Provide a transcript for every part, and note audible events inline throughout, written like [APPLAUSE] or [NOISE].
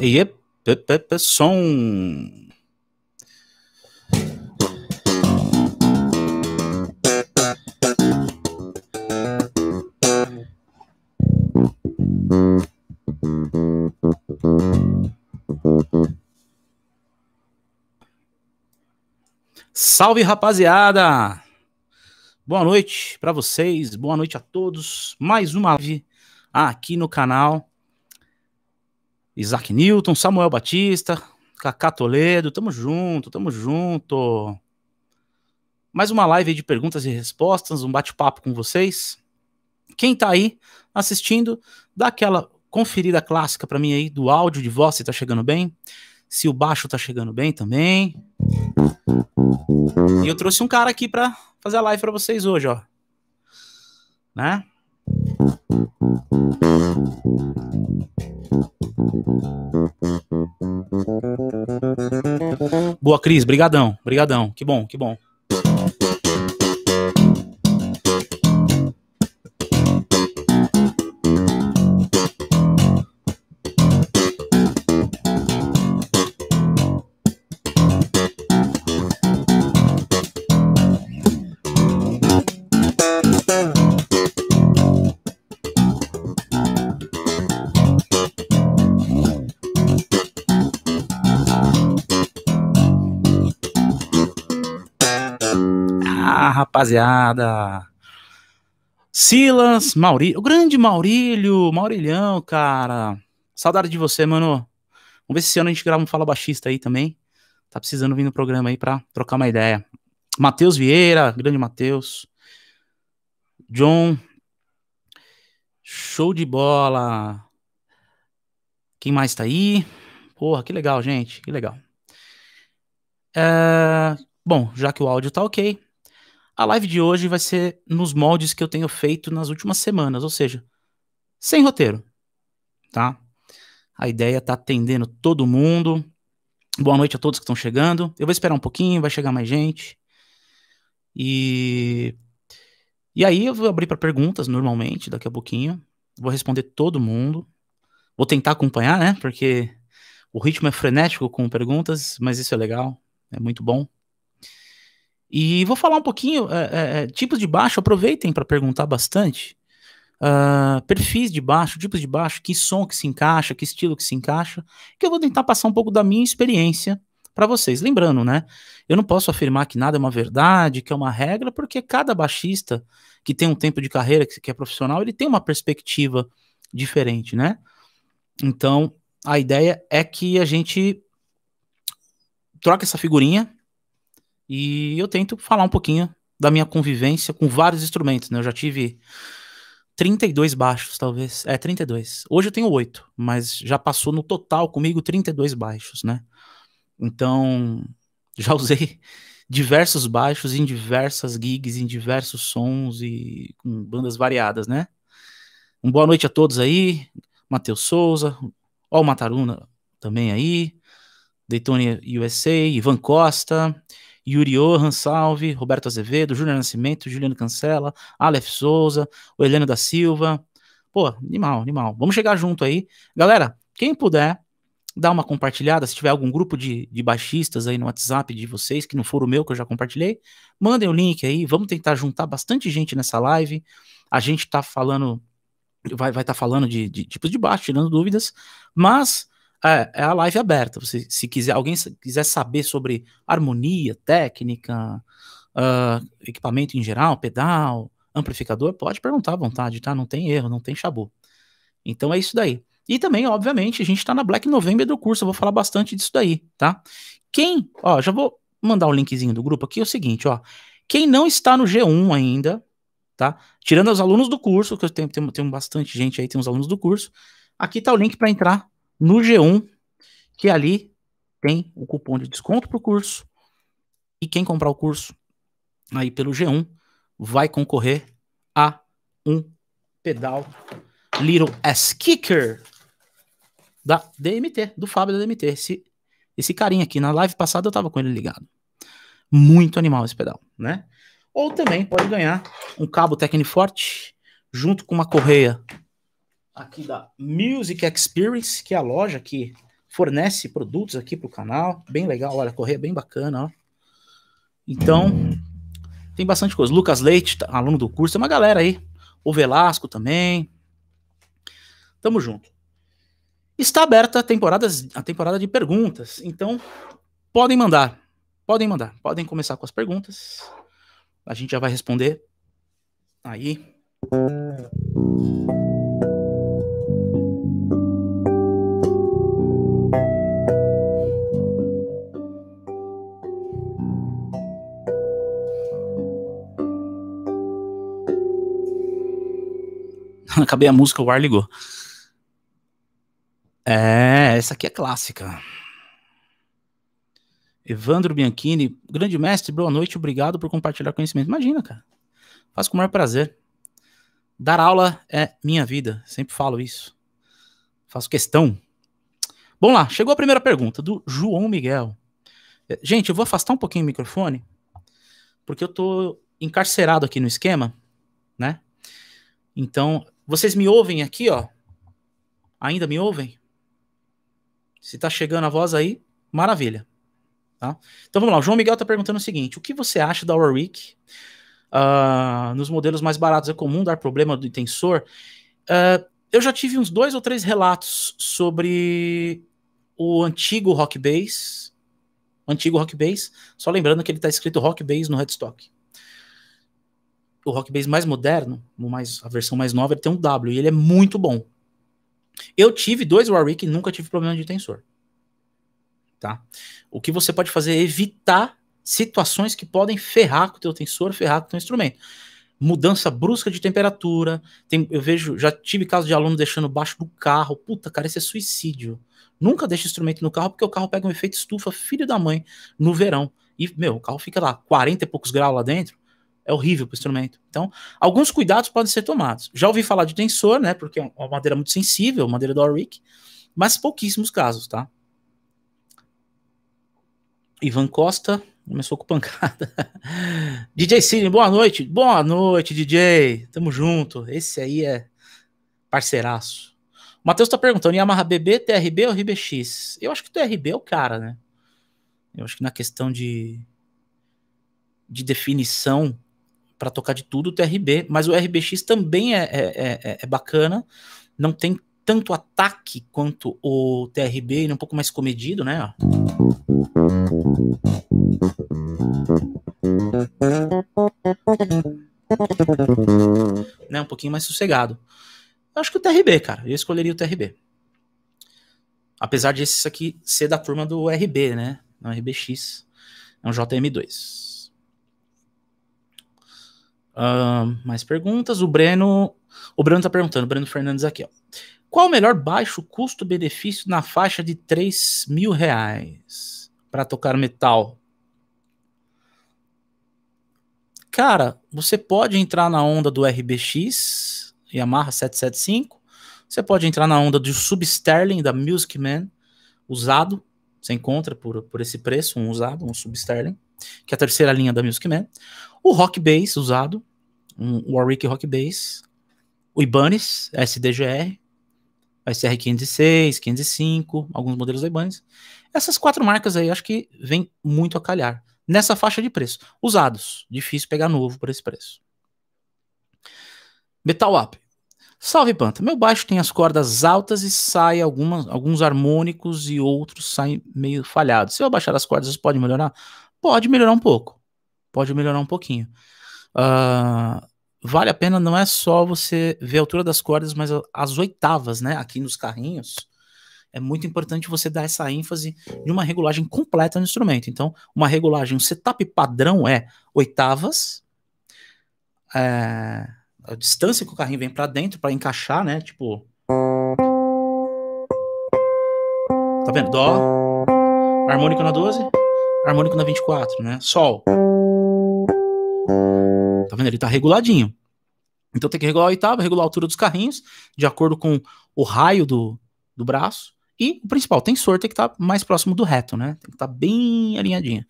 E é som. Salve rapaziada! Boa noite para vocês, boa noite a todos. Mais uma live aqui no canal. Isaac Newton, Samuel Batista, Cacá Toledo, tamo junto, tamo junto. Mais uma live de perguntas e respostas, um bate-papo com vocês. Quem tá aí assistindo, dá aquela conferida clássica para mim aí do áudio de voz, se tá chegando bem, se o baixo tá chegando bem também. E eu trouxe um cara aqui para fazer a live para vocês hoje, ó. Né? Boa, Cris, brigadão, brigadão. Que bom, que bom. rapaziada. Silas, Maurílio, o grande Maurílio, Maurilhão, cara. Saudade de você, mano. Vamos ver se esse ano a gente grava um Fala Baixista aí também. Tá precisando vir no programa aí pra trocar uma ideia. Matheus Vieira, grande Matheus. John. Show de bola. Quem mais tá aí? Porra, que legal, gente. Que legal. É... Bom, já que o áudio tá ok, a live de hoje vai ser nos moldes que eu tenho feito nas últimas semanas, ou seja, sem roteiro, tá? A ideia tá atendendo todo mundo. Boa noite a todos que estão chegando. Eu vou esperar um pouquinho, vai chegar mais gente. E e aí eu vou abrir para perguntas normalmente daqui a pouquinho. Vou responder todo mundo. Vou tentar acompanhar, né? Porque o ritmo é frenético com perguntas, mas isso é legal, é muito bom. E vou falar um pouquinho, é, é, é tipos de baixo, aproveitem para perguntar bastante. Uh, perfis de baixo, tipos de baixo, que som que se encaixa, que estilo que se encaixa, que eu vou tentar passar um pouco da minha experiência para vocês. Lembrando, né? Eu não posso afirmar que nada é uma verdade, que é uma regra, porque cada baixista que tem um tempo de carreira, que é profissional, ele tem uma perspectiva diferente, né? Então, a ideia é que a gente troque essa figurinha, e eu tento falar um pouquinho da minha convivência com vários instrumentos, né? Eu já tive 32 baixos, talvez. É, 32. Hoje eu tenho 8, mas já passou no total comigo 32 baixos, né? Então, [LAUGHS] já usei diversos baixos em diversas gigs, em diversos sons e com bandas variadas, né? Uma boa noite a todos aí. Matheus Souza, ó o Mataruna também aí. Daytona USA, Ivan Costa, Yuri Johan, salve, Roberto Azevedo, Júnior Nascimento, Juliano Cancela, Aleph Souza, o Heleno da Silva. Pô, animal, animal. Vamos chegar junto aí. Galera, quem puder, dá uma compartilhada. Se tiver algum grupo de, de baixistas aí no WhatsApp de vocês, que não for o meu, que eu já compartilhei, mandem o link aí. Vamos tentar juntar bastante gente nessa live. A gente tá falando, vai estar vai tá falando de, de tipos de baixo, tirando dúvidas, mas é, é a live aberta. Você, se quiser, alguém quiser saber sobre harmonia, técnica, uh, equipamento em geral, pedal, amplificador, pode perguntar à vontade, tá? Não tem erro, não tem chabu. Então é isso daí. E também, obviamente, a gente está na Black November do curso, eu vou falar bastante disso daí, tá? Quem, ó, já vou mandar o linkzinho do grupo aqui, é o seguinte, ó. Quem não está no G1 ainda, tá? Tirando os alunos do curso, que eu tenho, tenho, tenho bastante gente aí, tem uns alunos do curso. Aqui tá o link para entrar no G1, que ali tem o cupom de desconto para o curso. E quem comprar o curso aí pelo G1 vai concorrer a um pedal Little S Kicker da DMT, do Fábio da DMT. Esse, esse carinha aqui, na live passada eu tava com ele ligado. Muito animal esse pedal, né? Ou também pode ganhar um cabo Tecniforte junto com uma correia aqui da Music Experience, que é a loja que fornece produtos aqui para o canal. Bem legal, olha, correr, correia é bem bacana, ó. Então, tem bastante coisa. Lucas Leite, tá, aluno do curso, tem uma galera aí. O Velasco também. Tamo junto. Está aberta a temporada, a temporada de perguntas. Então, podem mandar. Podem mandar. Podem começar com as perguntas. A gente já vai responder. Aí. [LAUGHS] Acabei a música, o ar ligou. É, essa aqui é clássica. Evandro Bianchini, grande mestre, boa noite, obrigado por compartilhar conhecimento. Imagina, cara. Faço com o maior prazer. Dar aula é minha vida, sempre falo isso. Faço questão. Bom lá, chegou a primeira pergunta do João Miguel. É, gente, eu vou afastar um pouquinho o microfone, porque eu tô encarcerado aqui no esquema, né? Então, vocês me ouvem aqui, ó? Ainda me ouvem? Se tá chegando a voz aí, maravilha. Tá? Então vamos lá, o João Miguel está perguntando o seguinte: o que você acha da Warwick? Uh, nos modelos mais baratos é comum dar problema do tensor. Uh, ah, eu já tive uns dois ou três relatos sobre o antigo Rock Base, Antigo Rock Base. só lembrando que ele está escrito Rock Base no Redstock o Rock Bass mais moderno, mais, a versão mais nova, ele tem um W e ele é muito bom. Eu tive dois Warwick e nunca tive problema de tensor. Tá? O que você pode fazer é evitar situações que podem ferrar com o teu tensor, ferrar com o teu instrumento. Mudança brusca de temperatura. Tem, eu vejo, já tive casos de aluno deixando baixo do carro. Puta, cara, isso é suicídio. Nunca deixa instrumento no carro, porque o carro pega um efeito estufa, filho da mãe, no verão. E, meu, o carro fica lá 40 e poucos graus lá dentro. É horrível para o instrumento. Então, alguns cuidados podem ser tomados. Já ouvi falar de tensor, né? Porque é uma madeira muito sensível, madeira do Auric, mas pouquíssimos casos, tá? Ivan Costa começou com pancada. [LAUGHS] DJ Cine, boa noite. Boa noite, DJ. Tamo junto. Esse aí é parceiraço. O Matheus tá perguntando: Yamaha BB, TRB ou RBX? Eu acho que o TRB é o cara, né? Eu acho que na questão de, de definição para tocar de tudo o TRB, mas o RBX também é é, é, é, é, bacana, não tem tanto ataque quanto o TRB, ele é um pouco mais comedido, né? né? Um pouquinho mais sossegado. Eu acho que o TRB, cara, eu escolheria o TRB. Apesar de esse aqui ser da turma do RB, né? Não RBX, é um JM2. Uh, mais perguntas. O Breno. O Breno tá perguntando, o Breno Fernandes aqui, ó. Qual o melhor baixo custo-benefício na faixa de 3 mil reais para tocar metal? Cara, você pode entrar na onda do RBX, Yamaha 775. Você pode entrar na onda do Substerling da Music Man, usado. Você encontra por, por esse preço um usado, um Substerling, que é a terceira linha da Music Man. O Rock Bass usado, um Warwick Rock Bass, o Ibanez, SDGR, SR 506, 505, alguns modelos da Ibanez. Essas quatro marcas aí acho que vem muito a calhar nessa faixa de preço. Usados, difícil pegar novo por esse preço. Metal Up. Salve Panta, meu baixo tem as cordas altas e sai algumas, alguns harmônicos e outros saem meio falhados. Se eu abaixar as cordas, pode melhorar? Pode melhorar um pouco. Pode melhorar um pouquinho. Uh, vale a pena não é só você ver a altura das cordas, mas as oitavas, né? Aqui nos carrinhos. É muito importante você dar essa ênfase de uma regulagem completa no instrumento. Então, uma regulagem, um setup padrão é oitavas, é, a distância que o carrinho vem para dentro para encaixar, né? Tipo. Tá vendo? Dó, harmônico na 12, harmônico na 24, né? Sol. Tá vendo? Ele tá reguladinho. Então tem que regular a oitava, regular a altura dos carrinhos, de acordo com o raio do, do braço. E o principal, tensor tem que estar tá mais próximo do reto, né? Tem que estar tá bem alinhadinha.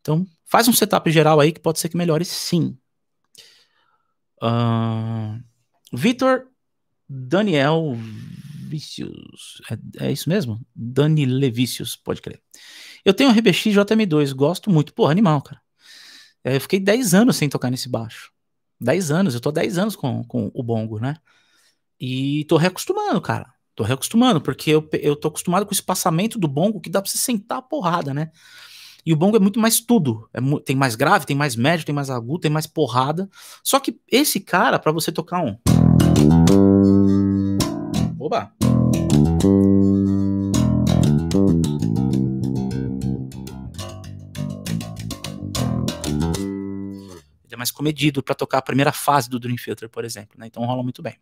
Então, faz um setup geral aí que pode ser que melhore sim. Uh, Vitor Daniel Vícios. É, é, isso mesmo? Dani Levícios, pode crer. Eu tenho um RBX JM2, gosto muito. Porra, animal, cara. Eu fiquei 10 anos sem tocar nesse baixo. 10 anos, eu tô 10 anos com, com o bongo, né? E tô reacostumando, cara. Tô reacostumando, porque eu, eu tô acostumado com o espaçamento do bongo que dá pra você sentar a porrada, né? E o bongo é muito mais tudo. É, tem mais grave, tem mais médio, tem mais agudo, tem mais porrada. Só que esse cara, para você tocar um. Oba! é mais comedido para tocar a primeira fase do Dream Theater, por exemplo, né? Então rola muito bem.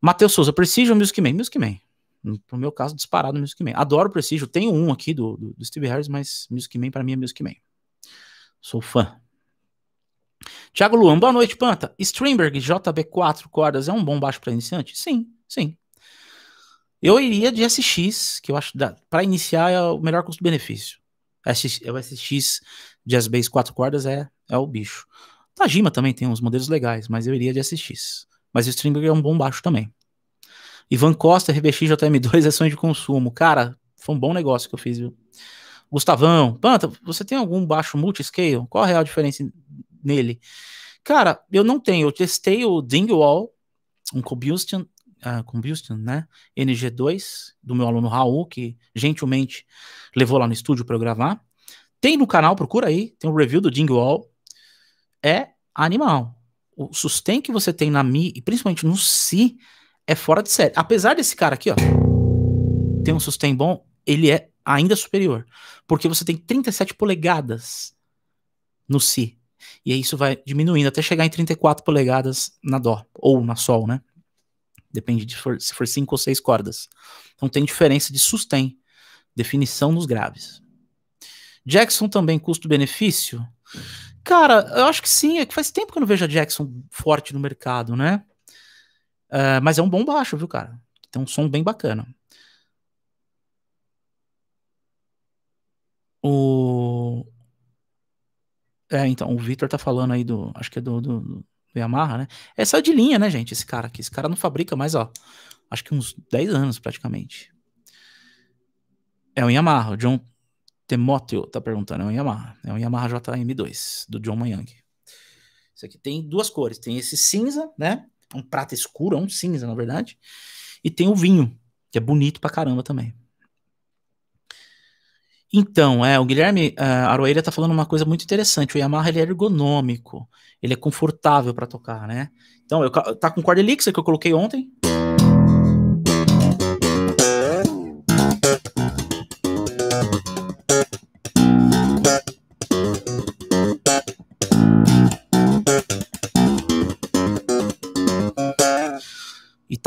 Matheus Souza, Precision Music Man? Music Man. No meu caso, disparado Music Man. Adoro Precision, tenho um aqui do, do, do Steve Harris, mas Music Man pra mim é Music Man. Sou fã. Tiago Luan, boa noite, Panta. Strindberg JB4 cordas é um bom baixo para iniciante? Sim, sim. Eu iria de SX, que eu acho para iniciar é o melhor custo-benefício. É o SX Jazz Bass 4 cordas é é o bicho. Tajima também tem uns modelos legais, mas eu iria de SX. Mas o Stringer é um bom baixo também. Ivan Costa, RBX JM2, ações de consumo. Cara, foi um bom negócio que eu fiz, viu? Gustavão, Panta, você tem algum baixo multiscale? Qual a real diferença nele? Cara, eu não tenho. Eu testei o Dingwall, um combustion, uh, combustion, né? NG2, do meu aluno Raul, que gentilmente levou lá no estúdio para eu gravar. Tem no canal, procura aí, tem um review do Dingwall é animal. O susten que você tem na mi, e principalmente no si, é fora de série. Apesar desse cara aqui, ó, ter um susten bom, ele é ainda superior. Porque você tem 37 polegadas no si. E aí isso vai diminuindo até chegar em 34 polegadas na dó, ou na sol, né? Depende de for, se for 5 ou 6 cordas. Então tem diferença de susten definição nos graves. Jackson também custo-benefício. Cara, eu acho que sim. É que faz tempo que eu não vejo a Jackson forte no mercado, né? Uh, mas é um bom baixo, viu, cara? Tem um som bem bacana. O. É, então, o Victor tá falando aí do. Acho que é do, do, do Yamaha, né? É, só de linha, né, gente? Esse cara aqui. Esse cara não fabrica mais, ó. Acho que uns 10 anos praticamente. É o Yamaha, o John Temóteo tá perguntando, é um Yamaha, é um Yamaha JM2 do John Mayang. Isso aqui tem duas cores, tem esse cinza, né? Um prata escuro, é um cinza, na verdade. E tem o vinho, que é bonito pra caramba também. Então, é, o Guilherme uh, Aroeira tá falando uma coisa muito interessante. O Yamaha ele é ergonômico, ele é confortável para tocar, né? Então, eu, tá com corda elixir que eu coloquei ontem,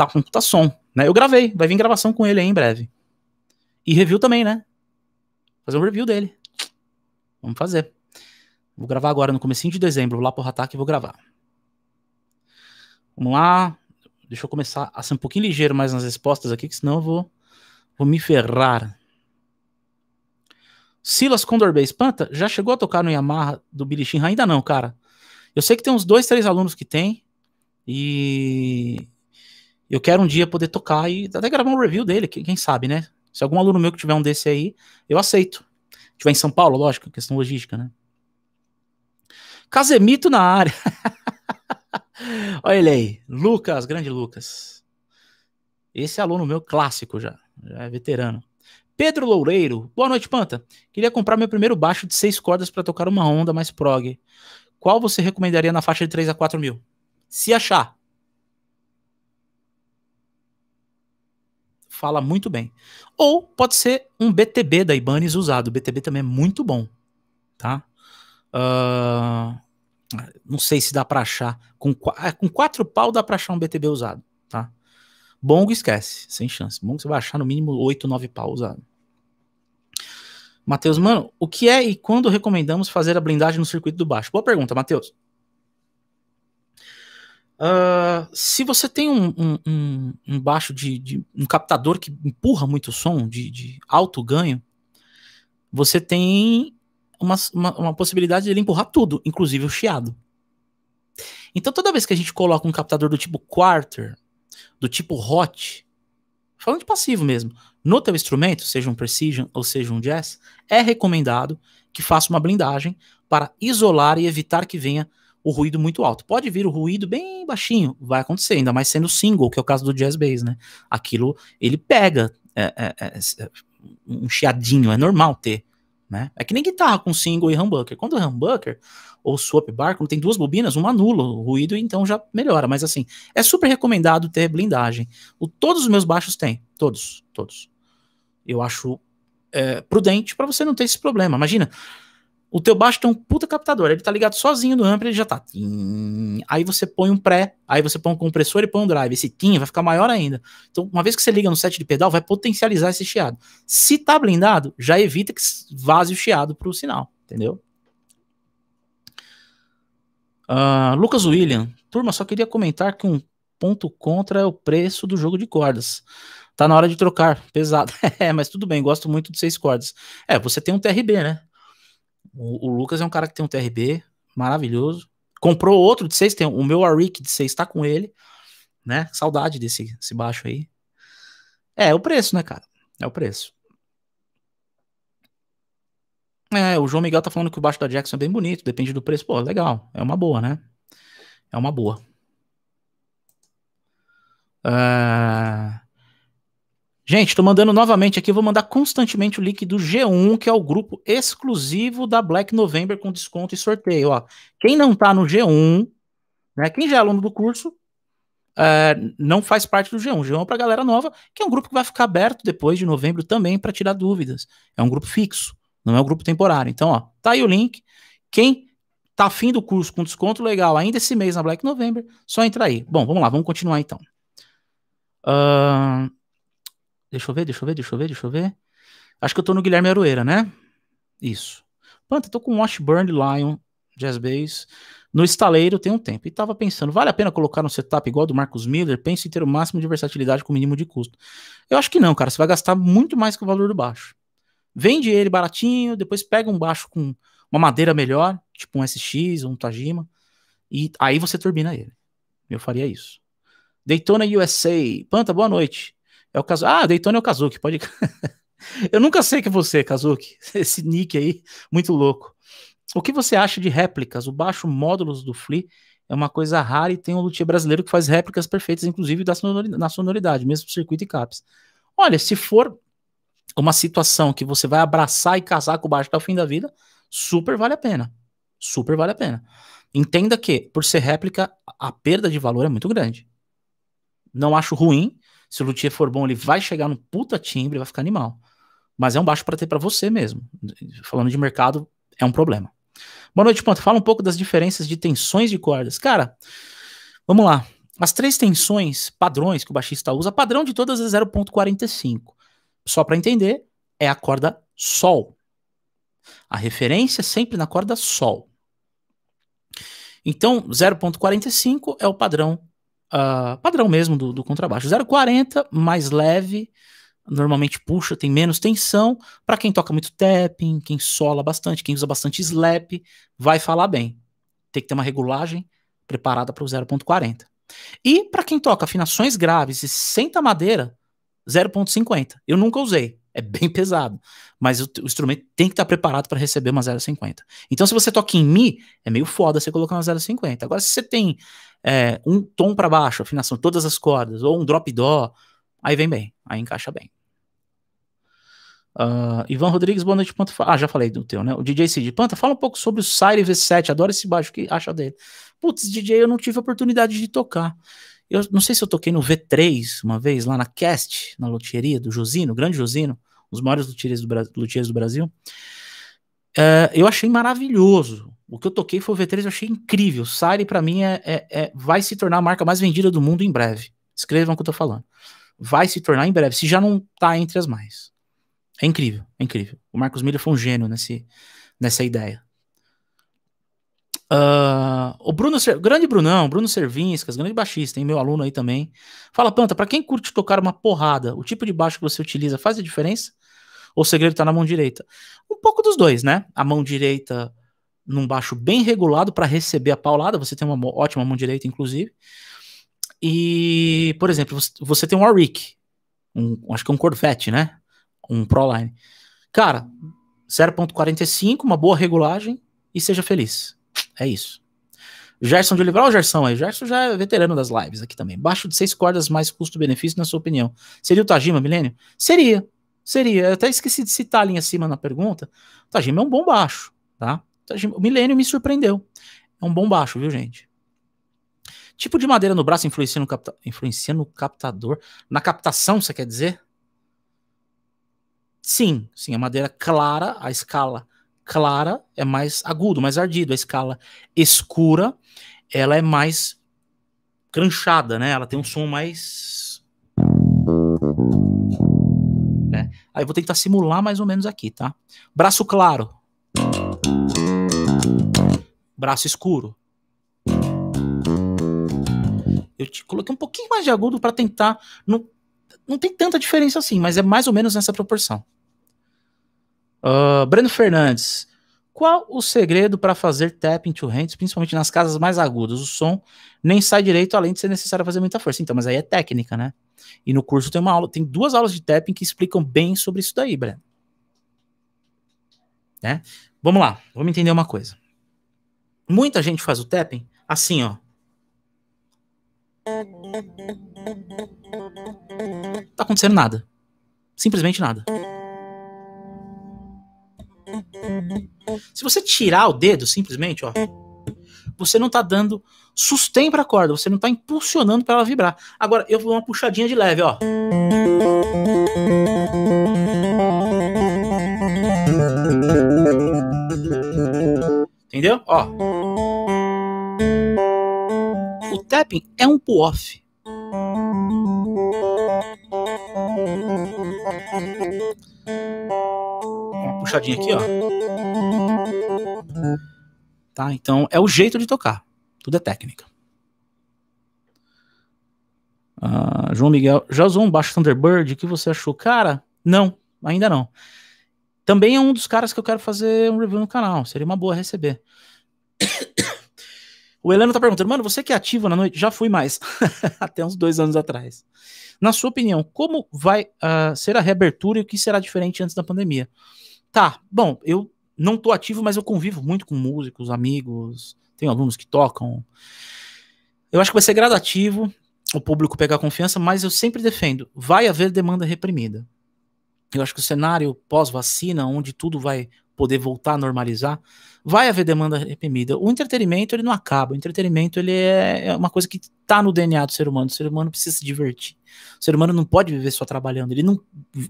tá com puta som, né? Eu gravei, vai vir gravação com ele aí em breve. E review também, né? Fazer um review dele. Vamos fazer. Vou gravar agora no comecinho de dezembro, vou lá pro Hatak e vou gravar. Vamos lá. Deixa eu começar a ser um pouquinho ligeiro mais nas respostas aqui, que senão eu vou, vou me ferrar. Silas Condorbay Espanta já chegou a tocar no Yamaha do Billy Ainda não, cara. Eu sei que tem uns dois, três alunos que tem. E eu quero um dia poder tocar e até gravar um review dele, quem sabe, né? Se algum aluno meu que tiver um desse aí, eu aceito. tiver em São Paulo, lógico, questão logística, né? Casemito na área. [LAUGHS] Olha ele aí. Lucas, grande Lucas. Esse é aluno meu clássico já. Já é veterano. Pedro Loureiro. Boa noite, Panta. Queria comprar meu primeiro baixo de seis cordas para tocar uma onda mais prog. Qual você recomendaria na faixa de 3 a 4 mil? Se achar. fala muito bem. Ou pode ser um BTB da Ibanez usado. O BTB também é muito bom, tá? Uh, não sei se dá para achar. Com, é, com quatro pau dá para achar um BTB usado, tá? Bongo esquece, sem chance. Bongo você vai achar no mínimo oito, nove pau usado. Matheus, mano, o que é e quando recomendamos fazer a blindagem no circuito do baixo? Boa pergunta, Matheus. Uh, se você tem um, um, um, baixo de, de, um captador que empurra muito o som de, de alto ganho, você tem uma, uma, uma, possibilidade de ele empurrar tudo, inclusive o chiado. Então toda vez que a gente coloca um captador do tipo quarter, do tipo hot, falando de passivo mesmo, no teu instrumento, seja um precision ou seja um jazz, é recomendado que faça uma blindagem para isolar e evitar que venha o ruído muito alto. Pode vir o ruído bem baixinho, vai acontecer, ainda mais sendo single, que é o caso do jazz bass, né? Aquilo, ele pega é é, é, é, é, um chiadinho, é normal ter, né? É que nem guitarra com single e humbucker. Quando é humbucker ou swap bar, quando tem duas bobinas, uma anula o ruído, então já melhora. Mas assim, é super recomendado ter blindagem. O, todos os meus baixos têm, todos, todos. Eu acho é, prudente para você não ter esse problema. Imagina, o teu baixo tem um puta captador, ele tá ligado sozinho no ampli, ele já tá. Aí você põe um pré, aí você põe um compressor e põe um drive. Esse tim vai ficar maior ainda. Então, uma vez que você liga no set de pedal, vai potencializar esse chiado. Se tá blindado, já evita que vaze o chiado pro sinal, entendeu? Uh, Lucas William, turma, só queria comentar que um ponto contra é o preço do jogo de cordas. Tá na hora de trocar, pesado. [LAUGHS] é, mas tudo bem, gosto muito de seis cordas. É, você tem um TRB, né? O, o, Lucas é um cara que tem um TRB maravilhoso. Comprou outro de 6, tem o meu Arik de 6 tá com ele, né? Saudade desse, desse baixo aí. É, é o preço, né, cara? É o preço. É, o João Miguel tá falando que o baixo da Jackson é bem bonito, depende do preço. Pô, legal, é uma boa, né? É uma boa. Uh... Gente, estou mandando novamente aqui, vou mandar constantemente o link do G1, que é o grupo exclusivo da Black November com desconto e sorteio. Ó, quem não está no G1, né, quem já é aluno do curso, é, não faz parte do G1. G1 é para galera nova, que é um grupo que vai ficar aberto depois de novembro também para tirar dúvidas. É um grupo fixo, não é um grupo temporário. Então, ó, tá aí o link. Quem tá fim do curso com desconto legal ainda esse mês na Black November, só entra aí. Bom, vamos lá, vamos continuar então. Uh... Deixa eu ver, deixa eu ver, deixa eu ver, deixa eu ver. Acho que eu tô no Guilherme Aroeira, né? Isso. Panta, tô com Washburn Lion, Jazz Bass. No estaleiro tem um tempo. E tava pensando, vale a pena colocar um setup igual do Marcos Miller? Pense em ter o máximo de versatilidade com o mínimo de custo. Eu acho que não, cara. Você vai gastar muito mais que o valor do baixo. Vende ele baratinho, depois pega um baixo com uma madeira melhor, tipo um SX ou um Tajima, e aí você turbina ele. Eu faria isso. Daytona USA. Panta, boa noite. É o caso. Ah, Daytona é o Kazuki, pode. [LAUGHS] eu nunca sei que é você, Kazuki. [LAUGHS] Esse nick aí, muito louco. O que você acha de réplicas? O baixo módulos do Flea é uma coisa rara e tem um luthier brasileiro que faz réplicas perfeitas, inclusive da sonoridade, na sonoridade, mesmo circuito e caps. Olha, se for uma situação que você vai abraçar e casar com o baixo até o fim da vida, super vale a pena. Super vale a pena. Entenda que, por ser réplica, a perda de valor é muito grande. Não acho ruim, se o luthier for bom, ele vai chegar num puta timbre, vai ficar animal. Mas é um baixo para ter para você mesmo. Falando de mercado, é um problema. Boa noite, Ponto. Fala um pouco das diferenças de tensões de cordas. Cara, vamos lá. As três tensões padrões que o baixista usa, padrão de todas é 0.45. Só para entender, é a corda sol. A referência é sempre na corda sol. Então, 0.45 é o padrão uh, padrão mesmo do, do contrabaixo. 0,40, mais leve, normalmente puxa, tem menos tensão. Para quem toca muito tapping, quem sola bastante, quem usa bastante slap, vai falar bem. Tem que ter uma regulagem preparada para o 0,40. E para quem toca afinações graves e senta madeira, 0,50. Eu nunca usei, é bem pesado, mas o, o instrumento tem que estar tá preparado para receber uma 0,50. Então, se você toca em Mi, é meio foda você colocar uma 0,50. Agora, se você tem é, um tom para baixo, afinação, todas as cordas, ou um drop dó, aí vem bem, aí encaixa bem. Uh, Ivan Rodrigues, boa noite, Panta. Ah, já falei do teu, né? O DJ Cid. Panta, fala um pouco sobre o Sire V7. Adoro esse baixo. O que acha dele? Putz, DJ, eu não tive oportunidade de tocar. Eu não sei se eu toquei no V3 uma vez, lá na Cast, na loteria do Josino, grande Josino, um dos maiores luthiers do, Bra do Brasil. Uh, eu achei maravilhoso. O que eu toquei foi o V3, eu achei incrível. Sari, para mim, é, é, é, vai se tornar a marca mais vendida do mundo em breve. Escrevam o que eu tô falando. Vai se tornar em breve, se já não tá entre as mais. É incrível, é incrível. O Marcos Miller foi um gênio nesse, nessa ideia. Uh, o Bruno, grande Brunão, Bruno Servinskas, grande baixista, hein, meu aluno aí também. Fala, Panta, para quem curte tocar uma porrada, o tipo de baixo que você utiliza faz a diferença? o segredo está na mão direita? Um pouco dos dois, né? A mão direita num baixo bem regulado para receber a paulada, você tem uma ótima mão direita, inclusive. E, por exemplo, você tem um Warwick, um, acho que é um Corvette, né? Um Proline. Cara, 0.45, uma boa regulagem e seja feliz. É isso. Gerson de Oliveira, olha o Gerson aí. Gerson já é veterano das lives aqui também. Baixo de seis cordas mais custo-benefício, na sua opinião. Seria o Tajima, Milênio? Seria seria, eu até esqueci de citar ali em cima na pergunta, o Tajima é um bom baixo, tá? O Milênio me surpreendeu. É um bom baixo, viu, gente? Tipo de madeira no braço influencia no, capta, influencia no captador. Na captação, você quer dizer? Sim, sim, a madeira clara, a escala clara é mais agudo, mais ardido. A escala escura, ela é mais cranchada, né? Ela tem um som mais Aí vou tentar simular mais ou menos aqui, tá? Braço claro. Braço escuro. Eu te coloquei um pouquinho mais de agudo para tentar. Não, não tem tanta diferença assim, mas é mais ou menos nessa proporção. Uh, Breno Fernandes. Qual o segredo para fazer tapping to hands, principalmente nas casas mais agudas? O som nem sai direito, além de ser necessário fazer muita força. Então, mas aí é técnica, né? E no curso tem uma aula, tem duas aulas de tapping que explicam bem sobre isso daí, Breno. Né? Vamos lá, vamos entender uma coisa. Muita gente faz o tapping assim, ó. Tá acontecendo nada. Simplesmente nada. Se você tirar o dedo, simplesmente, ó você não está dando sustento para a corda, você não está impulsionando para ela vibrar. Agora, eu vou uma puxadinha de leve, ó. Entendeu? Ó. O tapping é um pull-off. Uma puxadinha aqui, ó. Tá? Então é o jeito de tocar. Tudo é técnica. Uh, João Miguel, já usou um baixo Thunderbird? O que você achou? Cara, não, ainda não. Também é um dos caras que eu quero fazer um review no canal. Seria uma boa receber. [COUGHS] O Heleno tá perguntando, mano, você que é ativo na noite? Já fui mais, [LAUGHS] até uns dois anos atrás. Na sua opinião, como vai uh, ser a reabertura e o que será diferente antes da pandemia? Tá, bom, eu não tô ativo, mas eu convivo muito com músicos, amigos, tenho alunos que tocam. Eu acho que vai ser gradativo o público pegar confiança, mas eu sempre defendo, vai haver demanda reprimida. Eu acho que o cenário pós-vacina, onde tudo vai poder voltar a normalizar, vai haver demanda reprimida. O entretenimento ele não acaba, o entretenimento ele é, é uma coisa que está no DNA do ser humano. O ser humano precisa se divertir. O ser humano não pode viver só trabalhando, ele não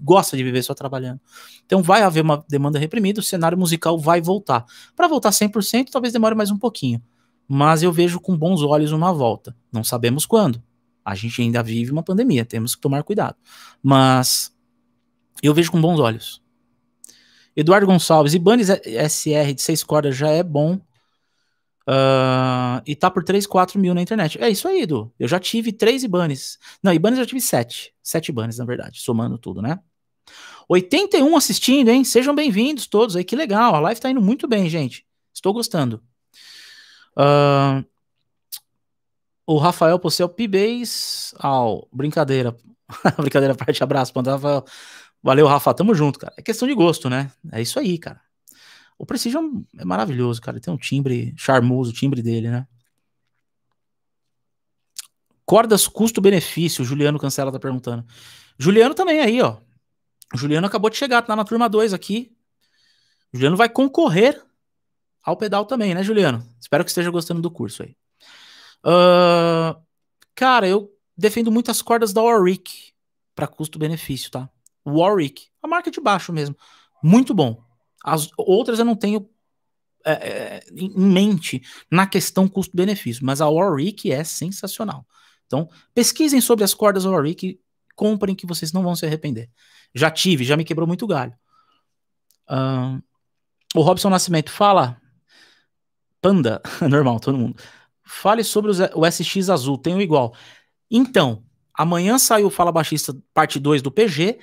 gosta de viver só trabalhando. Então vai haver uma demanda reprimida, o cenário musical vai voltar. Para voltar 100%, talvez demore mais um pouquinho, mas eu vejo com bons olhos uma volta. Não sabemos quando. A gente ainda vive uma pandemia, temos que tomar cuidado. Mas eu vejo com bons olhos. Eduardo Gonçalves, Ibanez SR de 6 cordas já é bom. Uh, e tá por 3, 4 mil na internet. É isso aí, Edu. Eu já tive 3 Ibanez. Não, Ibanez eu já tive 7. 7 Ibanez, na verdade, somando tudo, né? 81 assistindo, hein? Sejam bem-vindos todos aí. Que legal. A live tá indo muito bem, gente. Estou gostando. Uh, o Rafael Possel Pibês. Ao, oh, brincadeira. [LAUGHS] brincadeira parte. Abraço, Rafael. Valeu, Rafa. Tamo junto, cara. É questão de gosto, né? É isso aí, cara. O Precision é maravilhoso, cara. Ele tem um timbre charmoso, o timbre dele, né? Cordas custo-benefício, o Juliano Cancela tá perguntando. Juliano também aí, ó. O Juliano acabou de chegar, tá na turma 2 aqui. O Juliano vai concorrer ao pedal também, né, Juliano? Espero que esteja gostando do curso aí. Uh, cara, eu defendo muito as cordas da Warwick para custo-benefício, tá? Warwick, a marca de baixo mesmo. Muito bom. As outras eu não tenho é, é em mente na questão custo-benefício, mas a Warwick é sensacional. Então, pesquisem sobre as cordas Warwick, comprem que vocês não vão se arrepender. Já tive, já me quebrou muito galho. o Robson Nascimento fala. Panda, [LAUGHS] normal, todo mundo. Fale sobre o SX azul, tenho igual. Então, amanhã saiu o Fala Baixista parte 2 do PG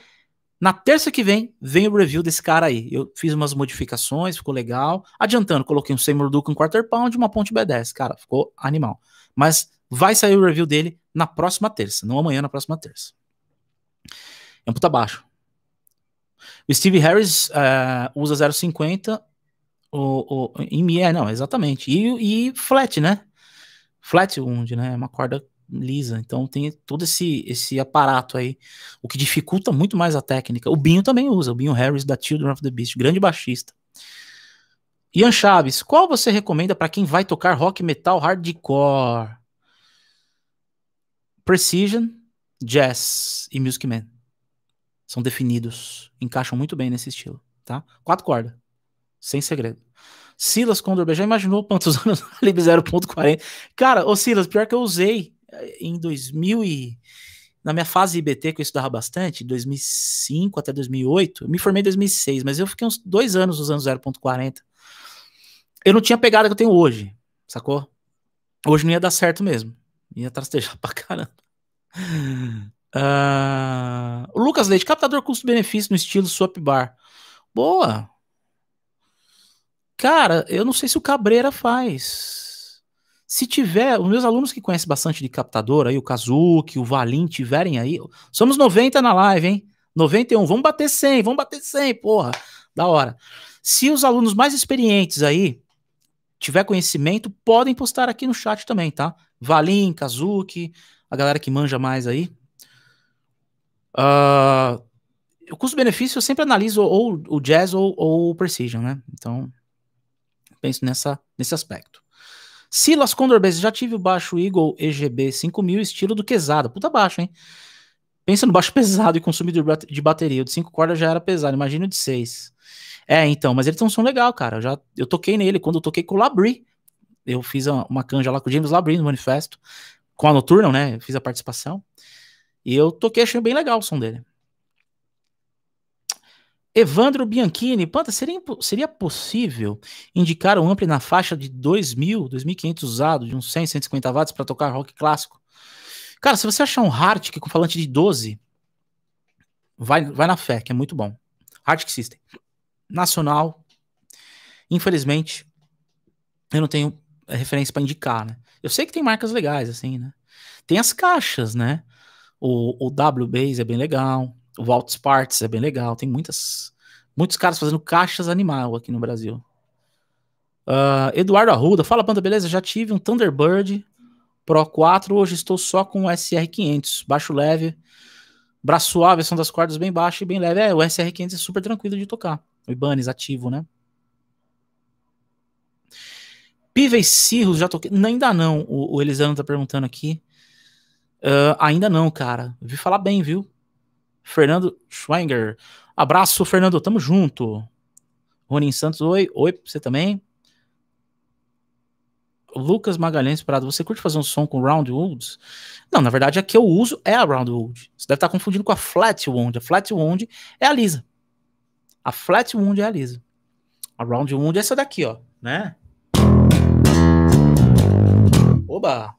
na terça que vem, vem o review desse cara aí. Eu fiz umas modificações, ficou legal. Adiantando, coloquei um Seymour Duke, um quarter pound e uma ponte B10. Cara, ficou animal. Mas vai sair o review dele na próxima terça, não amanhã, na próxima terça. É um puta baixo. O Steve Harris uh, usa 0,50 o, o, em MIE, é, não, exatamente. E, e flat, né? Flat wound, né? Uma corda lisa. Então tem todo esse, esse aparato aí, o que dificulta muito mais a técnica. O Binho também usa, o Binho Harris da Children of the Beast, grande baixista. Ian Chaves, qual você recomenda para quem vai tocar rock metal hardcore? Precision, Jazz e Music Man. São definidos, encaixam muito bem nesse estilo, tá? Quatro cordas, sem segredo. Silas Condor já imaginou quantos [LAUGHS] anos Lib 0.40? Cara, ô Silas, pior que eu usei em 2000 e na minha fase IBT, que eu estudava bastante, 2005 até 2008, eu me formei em 2006, mas eu fiquei uns dois anos usando 0.40. Eu não tinha a pegada que eu tenho hoje, sacou? Hoje não ia dar certo mesmo. Ia trastejar [LAUGHS] pra caramba. Uh, o Lucas Leite, captador custo-benefício no estilo swap bar. Boa. Cara, eu não sei se o Cabreira faz. Se tiver, os meus alunos que conhecem bastante de captador aí, o Kazuki, o Valim, tiverem aí, somos 90 na live, hein? 91, vamos bater 100, vamos bater 100, porra, da hora. Se os alunos mais experientes aí tiver conhecimento, podem postar aqui no chat também, tá? Valim, Kazuki, a galera que manja mais aí. Uh, o custo-benefício eu sempre analiso ou o Jazz ou, ou o Precision, né? Então, penso nessa, nesse aspecto. Silas Base, já tive o baixo Eagle EGB 5000 estilo do Quesada. Puta baixo, hein? Pensa no baixo [LAUGHS] pesado e consumidor de bateria. O de 5 cordas já era pesado, imagina o de 6. É, então, mas ele tem um som legal, cara. Eu, já, eu toquei nele quando eu toquei com o Labri. Eu fiz uma, uma canja lá com o James Labri no manifesto. Com a Noturno, né? Eu fiz a participação. E eu toquei, achei bem legal o som dele. Evandro Bianchini, Panta, seria, seria possível indicar um ampli na faixa de 2.000, 2.500 usado, de uns 100, 150 watts para tocar rock clássico? Cara, se você achar um Hartic com falante de 12, vai, vai na fé, que é muito bom. Hartic System. Nacional, infelizmente, eu não tenho eh, referência para indicar, né? Eu sei que tem marcas legais, assim, né? Tem as caixas, né? O, o W-Base é bem legal, o Waltz Parts é bem legal. Tem muitas, muitos caras fazendo caixas animal aqui no Brasil. Uh, Eduardo Arruda, fala banda, beleza? Já tive um Thunderbird Pro 4, hoje estou só com o SR500, baixo leve, braço suave, são das cordas bem baixa e bem leve. É, o SR500 é super tranquilo de tocar. O Ibanez ativo, né? Píveis Cirros, já toquei. Ainda não, o, o Elisano tá perguntando aqui. Uh, ainda não, cara. Vi falar bem, viu? Fernando Schwanger. Abraço, Fernando. Tamo junto. Ronin Santos, oi. Oi, você também. Lucas Magalhães Prado, você curte fazer um som com Round Woods? Não, na verdade a que eu uso é a Round Wood. Você deve estar confundindo com a Flat Wound. A Flat Wound é a lisa. A Flat Wound é a lisa. A Round Wound é essa daqui, ó, né? Oba!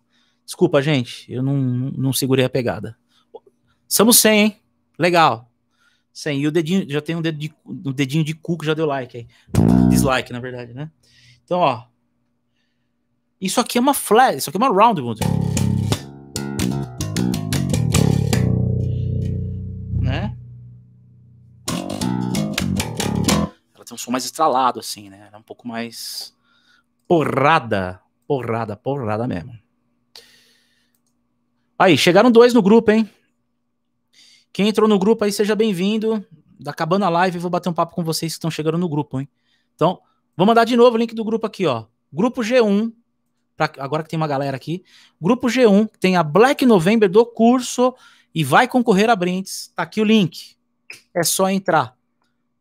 Desculpa, gente, eu não, não segurei a pegada. Estamos 100, hein? Legal. sim E o dedinho, já tem um dedo de, um dedinho de cu que já deu like aí. Dislike, na verdade, né? Então, ó. Isso aqui é uma flat, isso aqui é uma round Né? Ela tem um som mais estralado, assim, né? Ela é um pouco mais porrada. Porrada, porrada mesmo. Aí, chegaram dois no grupo, hein? Quem entrou no grupo aí, seja bem-vindo. Tá acabando a live, vou bater um papo com vocês que estão chegando no grupo, hein? Então, vou mandar de novo o link do grupo aqui, ó. Grupo G1, pra, agora que tem uma galera aqui. Grupo G1, tem a Black November do curso e vai concorrer a brindes. Tá aqui o link. É só entrar.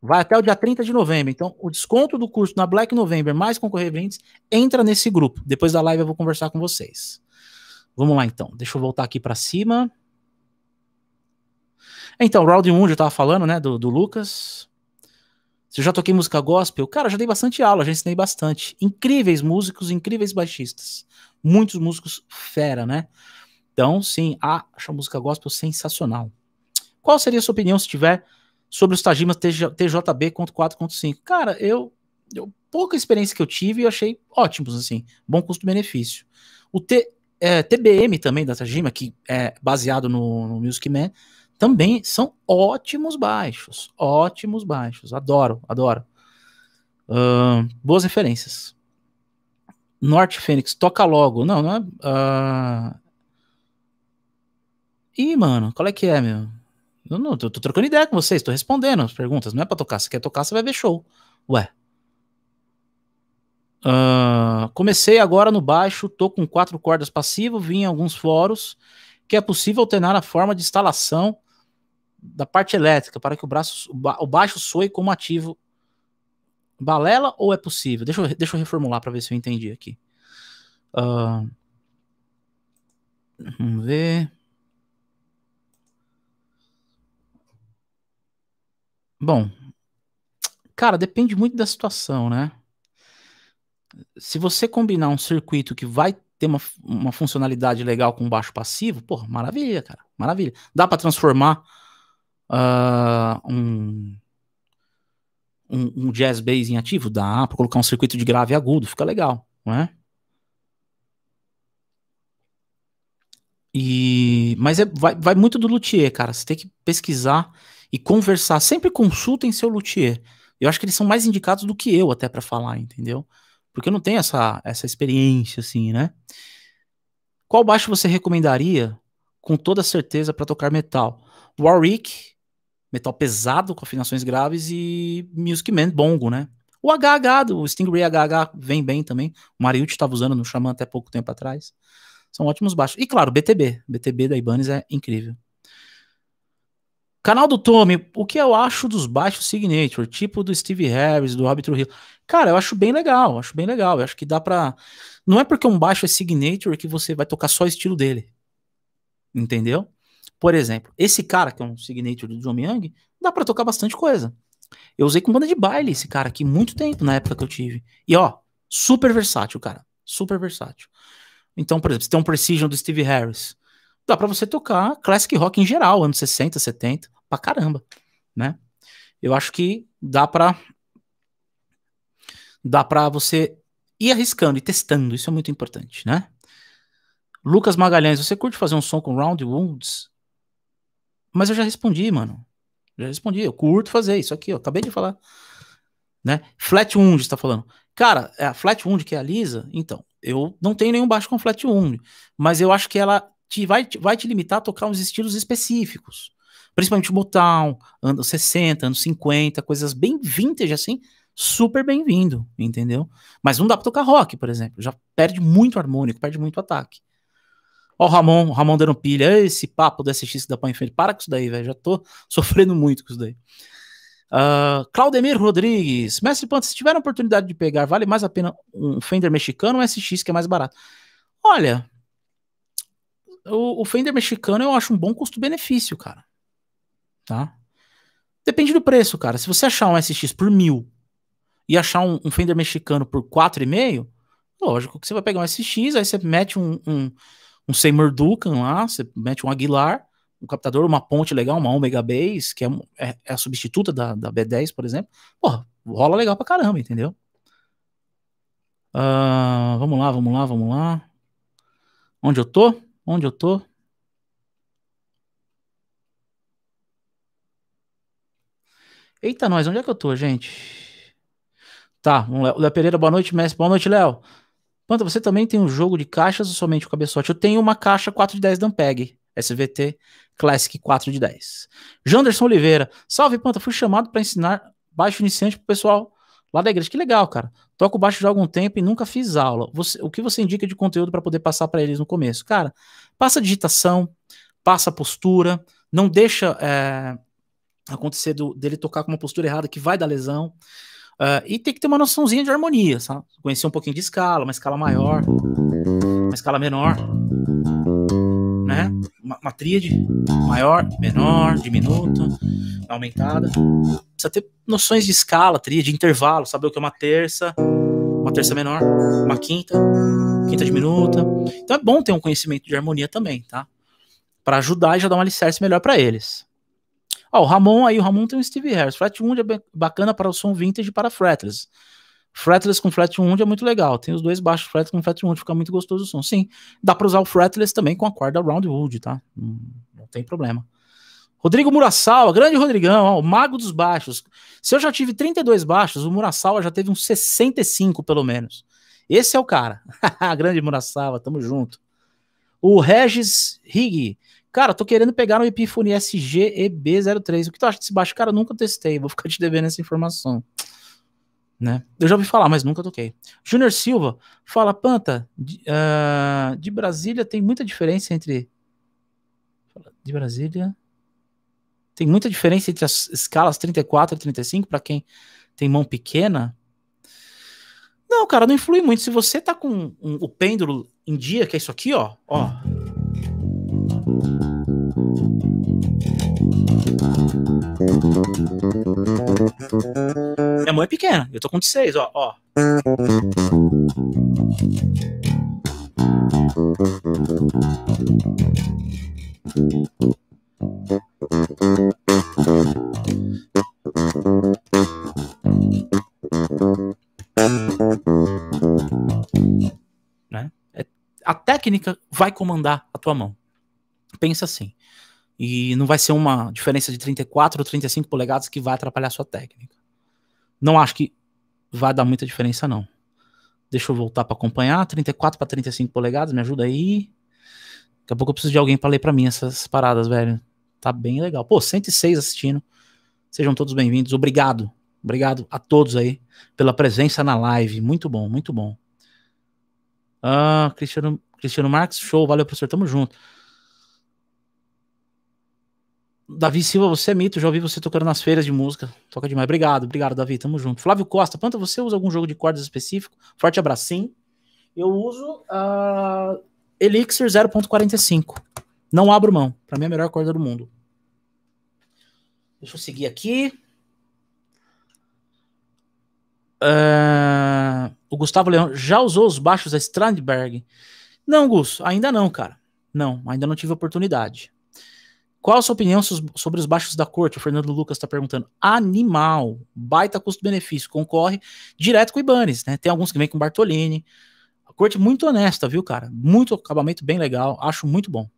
Vai até o dia 30 de novembro. Então, o desconto do curso na Black November mais concorrer a brindes, entra nesse grupo. Depois da live eu vou conversar com vocês. Vamos lá então. Deixa eu voltar aqui para cima. Então, Round 1, eu tava falando, né, do, do Lucas. Se eu já toquei música gospel, cara, já dei bastante aula, já ensinei bastante. Incríveis músicos, incríveis baixistas. Muitos músicos fera, né? Então, sim, acho a música gospel sensacional. Qual seria a sua opinião se tiver sobre os Tajimas TJ, TJB.4.5? Cara, eu, eu, pouca experiência que eu tive e achei ótimos, assim, bom custo-benefício. O T, é, TBM também da Tajima, que é baseado no, no Music Man, também são ótimos baixos. Ótimos baixos. Adoro, adoro. Uh, boas referências. Norte Fênix, toca logo. Não, não é. Uh... Ih, mano, qual é que é, meu? Eu não, tô, tô trocando ideia com vocês, tô respondendo as perguntas. Não é pra tocar. Se quer tocar, você vai ver show. Ué. Uh, comecei agora no baixo, tô com quatro cordas passivo, vim em alguns fóruns que é possível alternar a forma de instalação da parte elétrica para que o, braço, o baixo soe como ativo. Balela ou é possível? Deixa eu, deixa eu reformular para ver se eu entendi aqui. Uh, vamos ver. Bom, cara, depende muito da situação, né? Se você combinar um circuito que vai ter uma, uma funcionalidade legal com baixo passivo, pô, maravilha, cara, maravilha. Dá para transformar ah, um, um, um, jazz bass em ativo? Dá, para colocar um circuito de grave agudo, fica legal, né E, mas é, vai, vai muito do luthier, cara. Você tem que pesquisar e conversar. Sempre consultem seu luthier. Eu acho que eles são mais indicados do que eu até para falar, entendeu? Porque eu não tenho essa, essa experiência assim, né? Qual baixo você recomendaria com toda certeza para tocar metal? Warwick metal pesado com afinações graves e Music Man bongo, né? O HH do Stingray HH vem bem também. O Mariucci estava usando no Xamã até pouco tempo atrás. São ótimos baixos. E claro, BTB. BTB da Ibanez é incrível. Canal do Tommy, o que eu acho dos baixos signature, tipo do Steve Harris, do Robbie Hill, Cara, eu acho bem legal, acho bem legal. Eu acho que dá pra. Não é porque um baixo é signature que você vai tocar só o estilo dele. Entendeu? Por exemplo, esse cara que é um signature do John Young, dá para tocar bastante coisa. Eu usei com banda de baile esse cara aqui muito tempo na época que eu tive. E ó, super versátil, cara. Super versátil. Então, por exemplo, você tem um Precision do Steve Harris. Dá para você tocar classic rock em geral, anos 60, 70, pra caramba, né? Eu acho que dá para dá para você ir arriscando e testando, isso é muito importante, né? Lucas Magalhães, você curte fazer um som com Round Woods? Mas eu já respondi, mano. Já respondi. Eu curto fazer isso aqui, ó. Acabei de falar. Né? Flat 1 está falando. Cara, é, a flat 1 que é a Lisa, então, eu não tenho nenhum baixo com flat 1, mas eu acho que ela te vai, vai te limitar a tocar uns estilos específicos. Principalmente Motown, anos 60, anos 50, coisas bem vintage assim, super bem-vindo, entendeu? Mas não dá pra tocar rock, por exemplo. Já perde muito harmônico, perde muito ataque. Ó, o Ramon, o Ramon dando pilha. Esse papo do SX da Pan Fender, Para com isso daí, velho. Já tô [LAUGHS] sofrendo muito com isso daí. Uh, Claudemir Rodrigues. Mestre Panta, se tiver a oportunidade de pegar, vale mais a pena um Fender mexicano ou um SX que é mais barato? Olha, o, o Fender mexicano eu acho um bom custo-benefício, cara. Tá? Depende do preço, cara. Se você achar um SX por mil e achar um, um Fender mexicano por 4,5, lógico que você vai pegar um SX, aí você mete um, um um Seymour Duncan lá, você mete um Aguilar, um captador, uma ponte legal, uma Omega Base, que é, é, é, a substituta da, da B10, por exemplo. Porra, rola legal pra caramba, entendeu? Uh, vamos lá, vamos lá, vamos lá. Onde eu tô? Onde eu tô? Eita, nós, onde é que eu tô, gente? Tá, o Léo Pereira, boa noite, mestre. Boa noite, Léo. Panta, você também tem um jogo de caixas ou somente o cabeçote? Eu tenho uma caixa 4 de 10 Dampeg, SVT Classic 4 de 10. Janderson Oliveira, salve Panta, fui chamado para ensinar baixo iniciante pro pessoal lá da igreja. Que legal, cara. Toco baixo já há algum tempo e nunca fiz aula. Você, o que você indica de conteúdo para poder passar para eles no começo? Cara, passa digitação, passa postura, não deixa é, acontecer do, dele tocar com uma postura errada que vai dar lesão. Uh, e tem que ter uma noçãozinha de harmonia, sabe? Conhecer um pouquinho de escala, uma escala maior, uma escala menor, né? Uma, uma tríade maior, menor, diminuta, aumentada. Precisa ter noções de escala, tríade, intervalo, saber o que é uma terça, uma terça menor, uma quinta, quinta diminuta. Então é bom ter um conhecimento de harmonia também, tá? Para ajudar e já dar um alicerce melhor para eles. Ó, o Ramon aí, o Ramon tem um Steve Harris. Flat Wound é bacana para o som vintage para fretless. Fretless com flat wound é muito legal. Tem os dois baixos fretless com flat wound, fica muito gostoso o som. Sim, dá para usar o fretless também com a corda round wood, tá? Hum, não tem problema. Rodrigo Murasawa, grande Rodrigão, ó, o mago dos baixos. Se eu já tive 32 baixos, o Murasawa já teve uns 65 pelo menos. Esse é o cara. [LAUGHS] grande Murasawa, tamo junto. O Regis Higgy. Cara, tô querendo pegar um Epiphone SGEB03. O que tu acha desse baixo? Cara, eu nunca testei. Vou ficar te devendo essa informação. Né? Eu já ouvi falar, mas nunca toquei. Júnior Silva fala: Panta, de, uh, de Brasília tem muita diferença entre. De Brasília. Tem muita diferença entre as escalas 34 e 35 para quem tem mão pequena? Não, cara, não influi muito. Se você tá com um, um, o pêndulo em dia, que é isso aqui, ó, ó. Hum. Minha mão é pequena, eu tô com de ó, ó. Né? É, a técnica vai comandar a tua mão. Pensa assim. E não vai ser uma diferença de 34 ou 35 polegadas que vai atrapalhar sua técnica. Não acho que vai dar muita diferença, não. Deixa eu voltar para acompanhar. 34 para 35 polegadas, me ajuda aí. Daqui a pouco eu preciso de alguém para ler para mim essas paradas, velho. Tá bem legal. Pô, 106 assistindo. Sejam todos bem-vindos. Obrigado. Obrigado a todos aí pela presença na live. Muito bom, muito bom. Ah, Cristiano, Cristiano Marques, show. Valeu, professor. Tamo junto. Davi Silva, você é mito, já ouvi você tocando nas feiras de música. Toca demais. Obrigado, obrigado, Davi. Tamo junto. Flávio Costa, Panta, você usa algum jogo de cordas específico? Forte abraço, sim. Eu uso a uh, Elixir 0.45. Não abro mão. Pra mim é a melhor corda do mundo. Deixa eu seguir aqui. Uh, o Gustavo Leão já usou os baixos da Strandberg? Não, Gus, ainda não, cara. Não, ainda não tive oportunidade. Qual a sua opinião sobre os baixos da corte? O Fernando Lucas está perguntando. Animal, baita custo-benefício, concorre direto com o Ibanez, né? Tem alguns que vêm com Bartolini. A corte muito honesta, viu, cara? Muito acabamento bem legal, acho muito bom.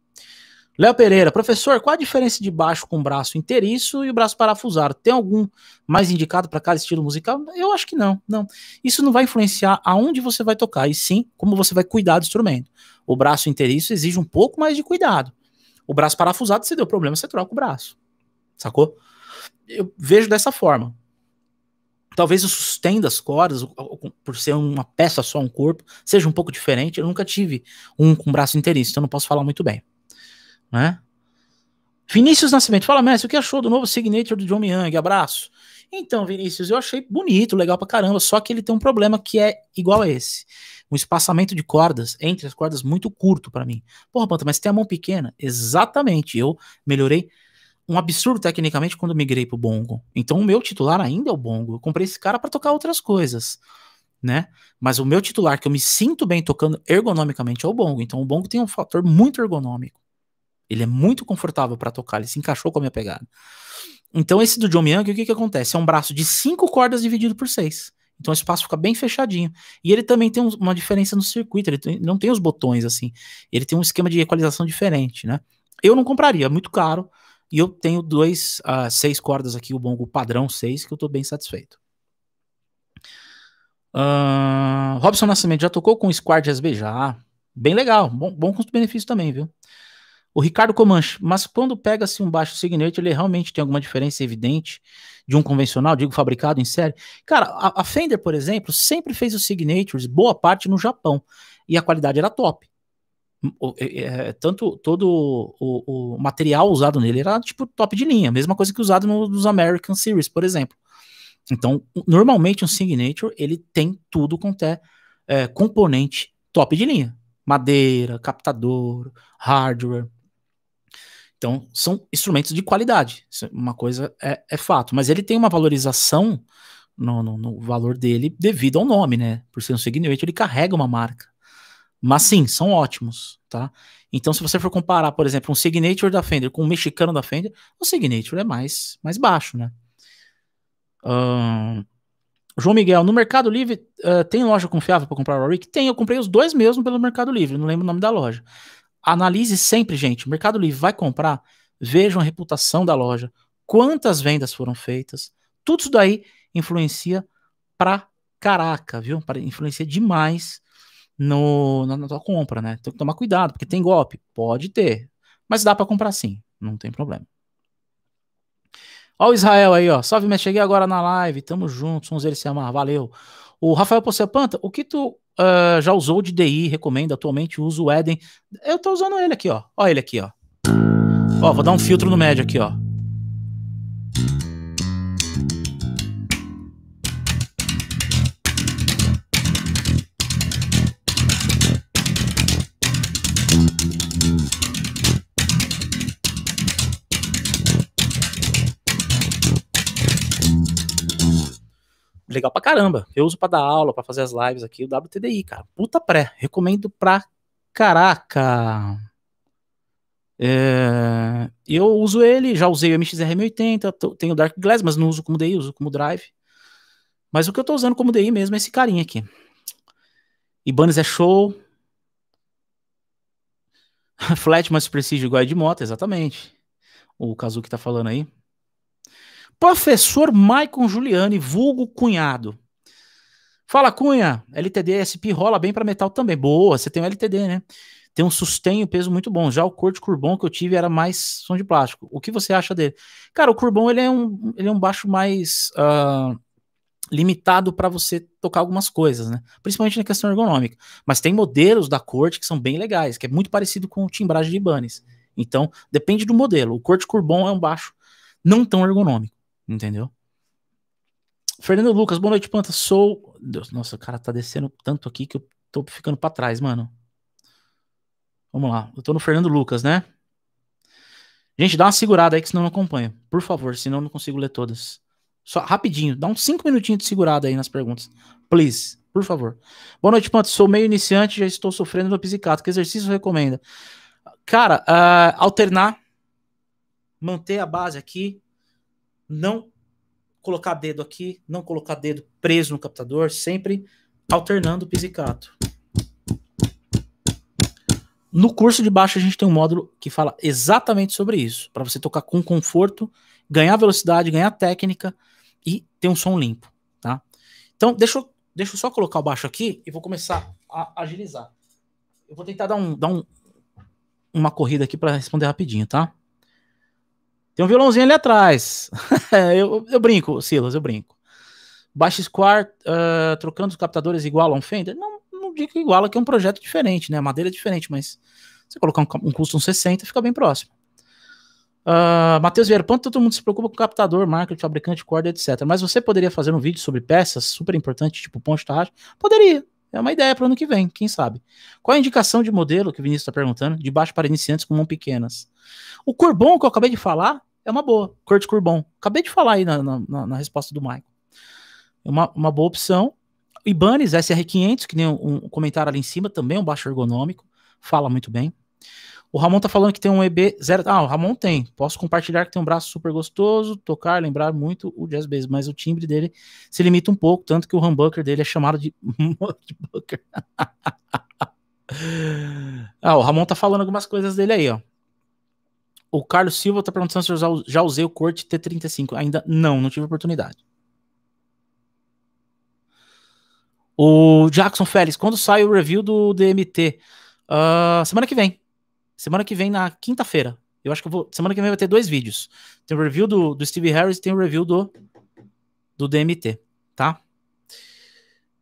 Léo Pereira, professor, qual a diferença de baixo com braço inteiriço e o braço parafusado? Tem algum mais indicado para cada estilo musical? Eu acho que não, não. Isso não vai influenciar aonde você vai tocar, e sim como você vai cuidar do instrumento. O braço inteiriço exige um pouco mais de cuidado o braço parafusado, se deu problema, você troca o braço. Sacou? Eu vejo dessa forma. Talvez o sustento das cordas, por ser uma peça só, um corpo, seja um pouco diferente. Eu nunca tive um com braço inteiro, então não posso falar muito bem. Né? Vinícius Nascimento, fala, mestre, o que achou do novo Signature do John Young? Abraço. Então, Vinícius, eu achei bonito, legal pra caramba, só que ele tem um problema que é igual a esse um espaçamento de cordas entre as cordas muito curto para mim. Porra, Panta, mas tem a mão pequena? Exatamente. Eu melhorei um absurdo tecnicamente quando migrei pro bongo. Então o meu titular ainda é o bongo. Eu comprei esse cara para tocar outras coisas, né? Mas o meu titular que eu me sinto bem tocando ergonomicamente é o bongo. Então o bongo tem um fator muito ergonômico. Ele é muito confortável para tocar, ele se encaixou com a minha pegada. Então esse do John Young, o que que acontece? É um braço de cinco cordas dividido por seis. Então o espaço fica bem fechadinho. E ele também tem uma diferença no circuito, ele tem, não tem os botões assim. Ele tem um esquema de equalização diferente, né? Eu não compraria, é muito caro. E eu tenho dois, uh, seis cordas aqui, o bongo padrão seis, que eu estou bem satisfeito. Uh, Robson Nascimento já tocou com o Squad SB já. Bem legal, bom, bom custo-benefício também, viu? o Ricardo Comanche, mas quando pega-se um baixo Signature, ele realmente tem alguma diferença evidente de um convencional, digo fabricado em série. Cara, a, a Fender, por exemplo, sempre fez os Signatures, boa parte no Japão, e a qualidade era top. O, é, é, tanto todo o, o, material usado nele era tipo top de linha, mesma coisa que usado no, nos American Series, por exemplo. Então, normalmente um Signature ele tem tudo quanto é, é componente top de linha: madeira, captador, hardware. Então, são instrumentos de qualidade. É uma coisa é, é fato. Mas ele tem uma valorização no, no, no, valor dele devido ao nome, né? Por ser um Signature, ele carrega uma marca. Mas sim, são ótimos, tá? Então, se você for comparar, por exemplo, um Signature da Fender com um mexicano da Fender, o Signature é mais, mais baixo, né? João Miguel, no Mercado Livre uh, tem loja confiável para comprar o Rick? Tem, eu comprei os dois mesmo pelo Mercado Livre, não lembro o nome da loja. Analise sempre, gente. O Mercado Livre vai comprar, vejam a reputação da loja, quantas vendas foram feitas. Tudo isso daí influencia pra caraca, viu? Pra, influencia demais no, na, na tua compra, né? Tem que tomar cuidado, porque tem golpe. Pode ter, mas dá para comprar sim, não tem problema. Ó o Israel aí, ó. Salve, mas cheguei agora na live, tamo juntos, somos eles se amar, valeu. O Rafael Pocepanta, o que tu uh, já usou de DI, recomendo atualmente, uso o Eden. Eu tô usando ele aqui, ó. Ó ele aqui, ó. Ó, vou dar um filtro no médio aqui, ó. legal pra caramba. Eu uso pra dar aula, pra fazer as lives aqui, o WTDI, cara. Puta pré, recomendo pra caraca. É, eu uso ele, já usei o MXR1080, tenho o Dark Glass, mas não uso como DI, uso como Drive. Mas o que eu tô usando como DI mesmo é esse carinha aqui. Ibanez é show. [LAUGHS] Flat mais Precision igual a de moto, exatamente. O Kazuki tá falando aí. Professor Maicon Giuliani, vulgo cunhado. Fala, Cunha. LTD SP rola bem para metal também. Boa, você tem um LTD, né? Tem um sustenho, peso muito bom. Já o corte Curbon que eu tive era mais som de plástico. O que você acha dele? Cara, o Curbon ele é um, ele é um baixo mais uh, limitado para você tocar algumas coisas, né? Principalmente na questão ergonômica. Mas tem modelos da corte que são bem legais, que é muito parecido com o timbragem de Ibanez. Então, depende do modelo. O corte Curbon é um baixo não tão ergonômico. Entendeu? Fernando Lucas, boa noite, Panta Sou. Deus, nossa, o cara tá descendo tanto aqui que eu tô ficando pra trás, mano. Vamos lá. Eu tô no Fernando Lucas, né? Gente, dá uma segurada aí que senão eu não acompanha, Por favor, senão eu não consigo ler todas. Só rapidinho, dá uns 5 minutinhos de segurada aí nas perguntas. Please, por favor. Boa noite, Panto. Sou meio iniciante, já estou sofrendo do psicato. Que exercício recomenda? Cara, uh, alternar, manter a base aqui, não colocar dedo aqui, não colocar dedo preso no captador, sempre alternando o pizzicato. No curso de baixo a gente tem um módulo que fala exatamente sobre isso, para você tocar com conforto, ganhar velocidade, ganhar técnica e ter um som limpo, tá? Então, deixa eu, deixa eu só colocar o baixo aqui e vou começar a agilizar. Eu vou tentar dar, um, dar um, uma corrida aqui para responder rapidinho, tá? Tem um violãozinho ali atrás. [LAUGHS] É, eu, eu, brinco, Silas, eu brinco. Baixo Square uh, trocando os captadores igual a um Fender? Não, não digo igual, iguala, que é um projeto diferente, né? A madeira é diferente, mas você colocar um, um custom 60 fica bem próximo. Uh, Matheus Vierpanto, todo mundo se preocupa com captador, marca, fabricante, corda, etc. Mas você poderia fazer um vídeo sobre peças super importante, tipo ponte de tarraxa? Poderia. É uma ideia para o ano que vem, quem sabe. Qual a indicação de modelo que o Vinícius está perguntando? De baixo para iniciantes com mão pequenas. O Curbon que eu acabei de falar é uma boa. Kurt Curbon. Acabei de falar aí na, na, na resposta do Michael. É uma, uma boa opção. Ibanez SR500, que nem um, um comentário ali em cima, também é um baixo ergonômico. Fala muito bem. O Ramon tá falando que tem um eb zero. Ah, o Ramon tem. Posso compartilhar que tem um braço super gostoso, tocar, lembrar muito o jazz bass, mas o timbre dele se limita um pouco, tanto que o humbucker dele é chamado de [LAUGHS] [LAUGHS] ah, o Ramon tá falando algumas coisas dele aí, ó. O Carlos Silva tá perguntando se eu já usei o corte T35. Ainda não, não tive oportunidade. O Jackson Félix, quando sai o review do DMT? Uh, ah, semana que vem. Semana que vem, na quinta-feira. Eu acho que eu vou. Semana que vem vai ter dois vídeos. Tem o review do, do Steve Harris e tem o review do, do DMT, tá?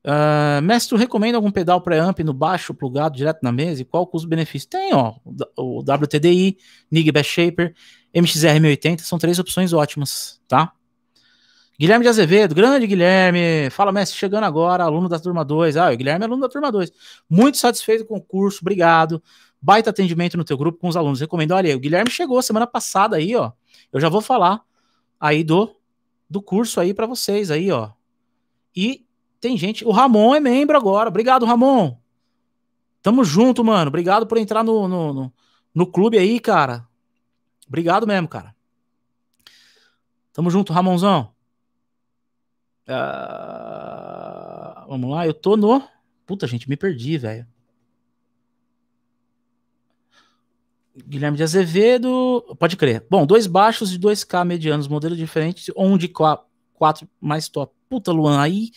Uh, mestre, recomenda algum pedal pré-amp no baixo, plugado direto na mesa? E qual custo-benefício? Tem, ó, o WTDI, NIG Best Shaper, MXR 1080, são três opções ótimas, tá? Guilherme de Azevedo, grande Guilherme, fala mestre, chegando agora, aluno da turma 2. Ah, o Guilherme é aluno da turma 2. Muito satisfeito com o curso, obrigado baita atendimento no teu grupo com os alunos. Recomendo. Olha, o Guilherme chegou semana passada aí, ó. Eu já vou falar aí do do curso aí para vocês aí, ó. E tem gente, o Ramon é membro agora. Obrigado, Ramon. Tamo junto, mano. Obrigado por entrar no, no, no, no clube aí, cara. Obrigado mesmo, cara. Tamo junto, Ramonzão. Uh, vamos lá, eu tô no. Puta, gente, me perdi, velho. Guilherme de Azevedo, pode crer. Bom, dois baixos e dois K medianos, modelos diferentes, um de quatro mais top. Puta, Luan, aí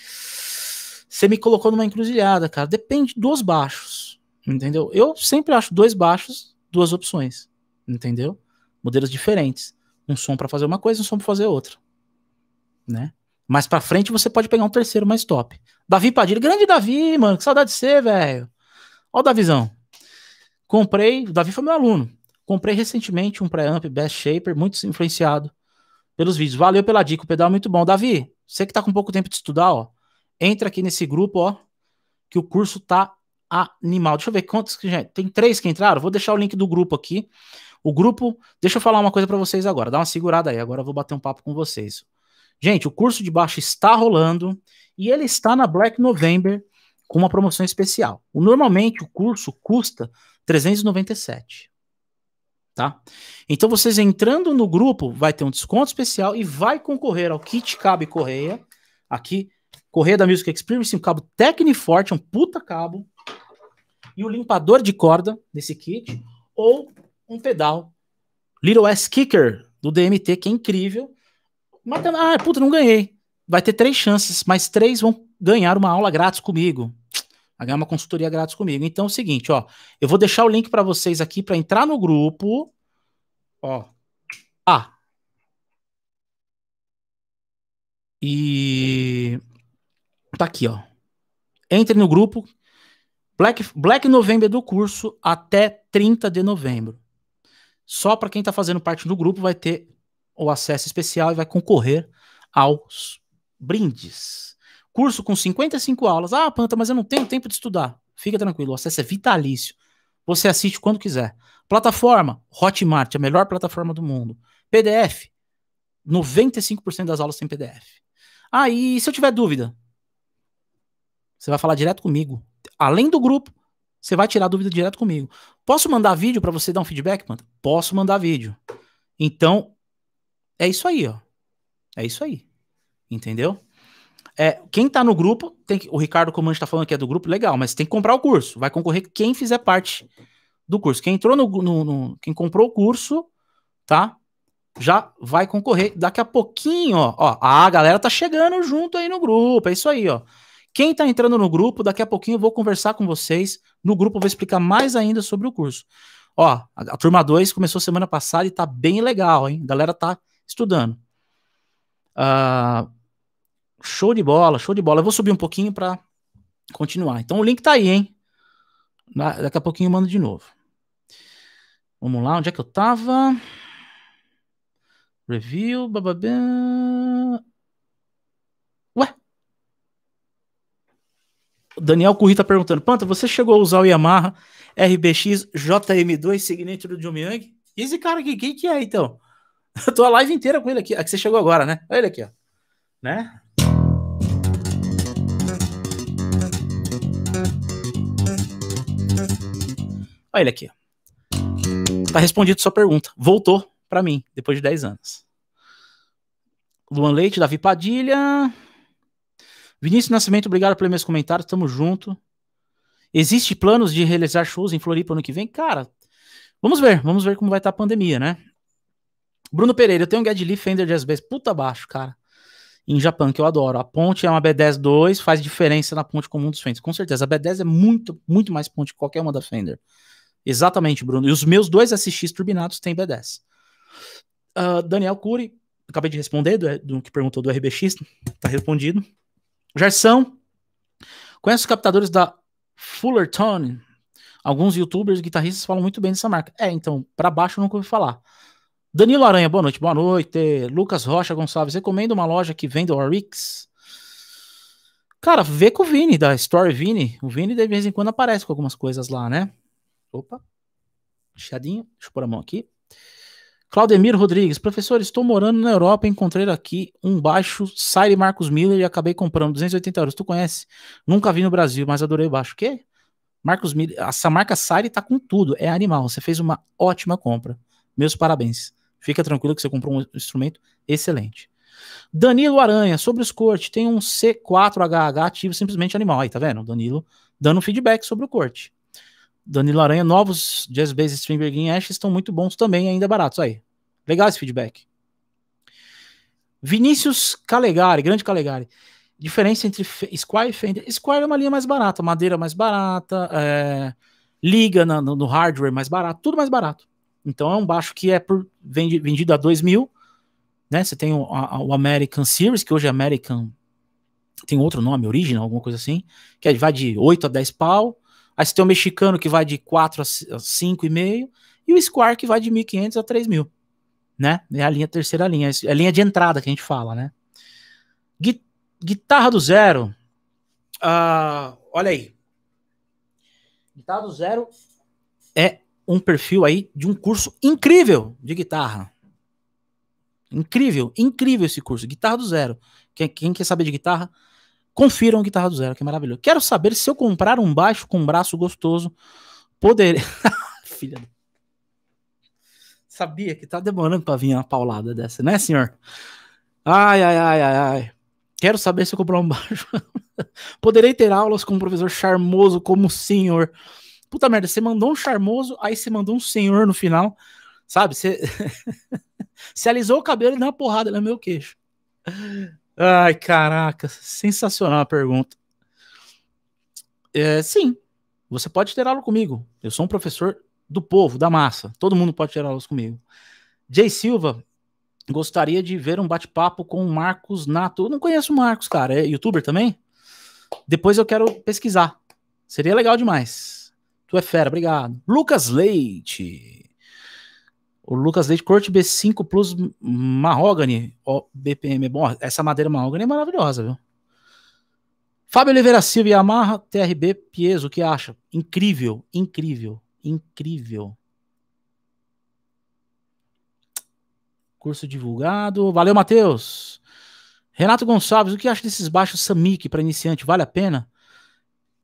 você me colocou numa encruzilhada, cara. Depende dos baixos, entendeu? Eu sempre acho dois baixos, duas opções, entendeu? Modelos diferentes. Um som para fazer uma coisa, um som para fazer outra, né? Mais para frente você pode pegar um terceiro mais top. Davi Padilha, grande Davi, mano, que saudade de ser, velho. Olha o Davizão. Comprei, o Davi foi meu aluno. Comprei recentemente um pré-amp Best Shaper, muito influenciado pelos vídeos. Valeu pela dica, o pedal é muito bom. Davi, você que tá com pouco tempo de estudar, ó, entra aqui nesse grupo, ó, que o curso tá animal. Deixa eu ver quantos que já tem três que entraram. Vou deixar o link do grupo aqui. O grupo, deixa eu falar uma coisa para vocês agora. Dá uma segurada aí. Agora eu vou bater um papo com vocês. Gente, o curso de baixo está rolando e ele está na Black November com uma promoção especial. Normalmente o curso custa 397. Tá? Então vocês entrando no grupo vai ter um desconto especial e vai concorrer ao kit cabo e correia aqui, correia da Music Experience, um cabo Forte, um puta cabo e o limpador de corda desse kit ou um pedal Little S Kicker do DMT que é incrível. Mas ah, puta, não ganhei. Vai ter três chances, mas três vão ganhar uma aula grátis comigo a ganhar uma consultoria grátis comigo. Então é o seguinte, ó, eu vou deixar o link para vocês aqui para entrar no grupo. Ó. Ah. E tá aqui, ó. Entre no grupo Black Black November do curso até 30 de novembro. Só para quem está fazendo parte do grupo vai ter o acesso especial e vai concorrer aos brindes. Curso com 55 aulas. Ah, Panta, mas eu não tenho tempo de estudar. Fica tranquilo, o acesso é vitalício. Você assiste quando quiser. Plataforma, Hotmart, a melhor plataforma do mundo. PDF, 95% das aulas tem PDF. Ah, e se eu tiver dúvida? Você vai falar direto comigo. Além do grupo, você vai tirar dúvida direto comigo. Posso mandar vídeo para você dar um feedback, Panta? Posso mandar vídeo. Então, é isso aí, ó. É isso aí. Entendeu? É, quem tá no grupo, tem que, o Ricardo Comandante tá falando que é do grupo, legal, mas tem que comprar o curso. Vai concorrer quem fizer parte do curso. Quem entrou no, no, no quem comprou o curso, tá? Já vai concorrer daqui a pouquinho, ó, ó. A galera tá chegando junto aí no grupo, é isso aí, ó. Quem tá entrando no grupo, daqui a pouquinho eu vou conversar com vocês. No grupo eu vou explicar mais ainda sobre o curso. Ó, a, a turma 2 começou semana passada e tá bem legal, hein? A galera tá estudando. Uh, Show de bola, show de bola. Eu vou subir um pouquinho para continuar. Então o link tá aí, hein? Daqui a pouquinho eu mando de novo. Vamos lá, onde é que eu tava? Review, bababá. Ué? O Daniel Curri tá perguntando: Panta, você chegou a usar o Yamaha RBX JM2 Signature do Jumiang? E esse cara aqui, quem que é então? [LAUGHS] Eu tô a live inteira com ele aqui. É que você chegou agora, né? Olha ele aqui, ó. Né? Olha ele aqui. Tá respondido sua pergunta. Voltou para mim, depois de 10 anos. Luan Leite, Davi Padilha. Vinícius Nascimento, obrigado pelos meus comentários. Tamo junto. Existe planos de realizar shows em Floripa ano que vem? Cara, vamos ver. Vamos ver como vai estar tá a pandemia, né? Bruno Pereira, eu tenho um Gadly Fender Jazz Bass puta baixo, cara. Em Japão, que eu adoro. A ponte é uma B10 2, faz diferença na ponte comum dos Fenders. Com certeza, a B10 é muito, muito mais ponte que qualquer uma da Fender. Exatamente, Bruno. E os meus dois SX turbinados têm B10. Uh, ah, Daniel Cury, acabei de responder, do, do, que perguntou do RBX, tá respondido. Gerson, conhece os captadores da Fullerton? Alguns youtubers, guitarristas falam muito bem dessa marca. É, então, para baixo eu nunca ouvi falar. Danilo Aranha, boa noite, boa noite. Lucas Rocha Gonçalves, recomendo uma loja que vende Orix? Cara, vê com o Vini, da Store Vini. O Vini de vez em quando aparece com algumas coisas lá, né? Opa. Chadinho, deixa eu pôr a mão aqui. Claudemir Rodrigues, professor, estou morando na Europa, encontrei aqui um baixo Sire Marcos Miller e acabei comprando 280 euros. Tu conhece? Nunca vi no Brasil, mas adorei o baixo. O quê? Marcos Miller, essa marca Sire tá com tudo, é animal. Você fez uma ótima compra. Meus parabéns. Fica tranquilo que você comprou um instrumento excelente. Danilo Aranha, sobre os cortes, tem um C4HH ativo, simplesmente animal. Aí, tá vendo? Danilo dando feedback sobre o corte. Danilo Aranha, novos Jazz Bass Stringberg em Ash estão muito bons também, ainda baratos. Aí, legal esse feedback. Vinícius Calegari, grande Calegari. Diferença entre Squire e Fender. Squire é uma linha mais barata, madeira mais barata, é, liga na, no, no, hardware mais barato, tudo mais barato. Então é um baixo que é por, vendido a 2 mil. Né? Você tem o, a, o American Series, que hoje é American tem outro nome, original, alguma coisa assim, que vai de 8 a 10 pau. Aí você tem o mexicano que vai de 4 a 5,5 e o Square que vai de 1.500 a 3.000, né? É a linha terceira linha, é a linha de entrada que a gente fala, né? Gui guitarra do zero, uh, olha aí. Guitarra do zero é um perfil aí de um curso incrível de guitarra. Incrível, incrível esse curso, Guitarra do Zero. Quem, quem quer saber de guitarra, Confiram Guitarra do Zero, que é maravilhoso. Quero saber se eu comprar um baixo com um braço gostoso, poder... [LAUGHS] Filha do... Sabia que tá demorando para vir uma paulada dessa, né, senhor? Ai, ai, ai, ai, ai. Quero saber se eu comprar um [LAUGHS] baixo. Poderei ter aulas com um professor charmoso como o senhor. Puta merda, você mandou um charmoso, aí você mandou um senhor no final, sabe? Você, você [LAUGHS] alisou o cabelo e deu uma porrada no meu queixo. Ai, caraca, sensacional a pergunta. É, sim, você pode ter aula comigo. Eu sou um professor do povo, da massa. Todo mundo pode ter aulas comigo. Jay Silva, gostaria de ver um bate-papo com o Marcos Nato. Eu não conheço o Marcos, cara. É youtuber também? Depois eu quero pesquisar. Seria legal demais. Tu é fera, obrigado. Lucas Leite. O Lucas Leite Corte B5 Plus Mahogany, BPM. É bom, essa madeira Mahogany é maravilhosa, viu? Fábio Oliveira Silva Yamaha TRB Piezo, o que acha? Incrível, incrível, incrível. Curso divulgado. Valeu, Matheus. Renato Gonçalves, o que acha desses baixos Samick para iniciante? Vale a pena?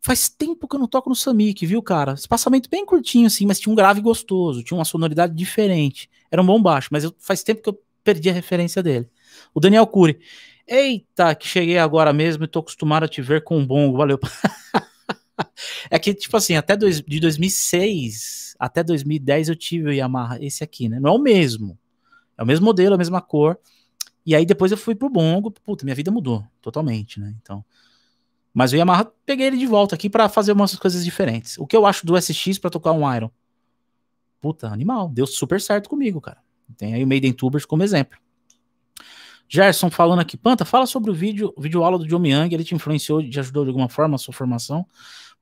Faz tempo que eu não toco no Samik, viu, cara? Espaçamento bem curtinho, assim, mas tinha um grave gostoso, tinha uma sonoridade diferente. Era um bom baixo, mas eu, faz tempo que eu perdi a referência dele. O Daniel Cury. Eita, que cheguei agora mesmo e tô acostumado a te ver com um bongo, valeu. [LAUGHS] é que, tipo assim, até dois, de 2006 até 2010 eu tive o Yamaha, esse aqui, né? Não é o mesmo. É o mesmo modelo, a mesma cor. E aí depois eu fui pro bongo, puta, minha vida mudou totalmente, né? Então, mas o Yamaha peguei ele de volta aqui para fazer umas coisas diferentes. O que eu acho do SX para tocar um Iron? Puta, animal, deu super certo comigo, cara. Tem aí o Maiden Tubers como exemplo. Gerson falando aqui, Panta, fala sobre o vídeo, vídeo aula do John Young, ele te influenciou, te ajudou de alguma forma a sua formação?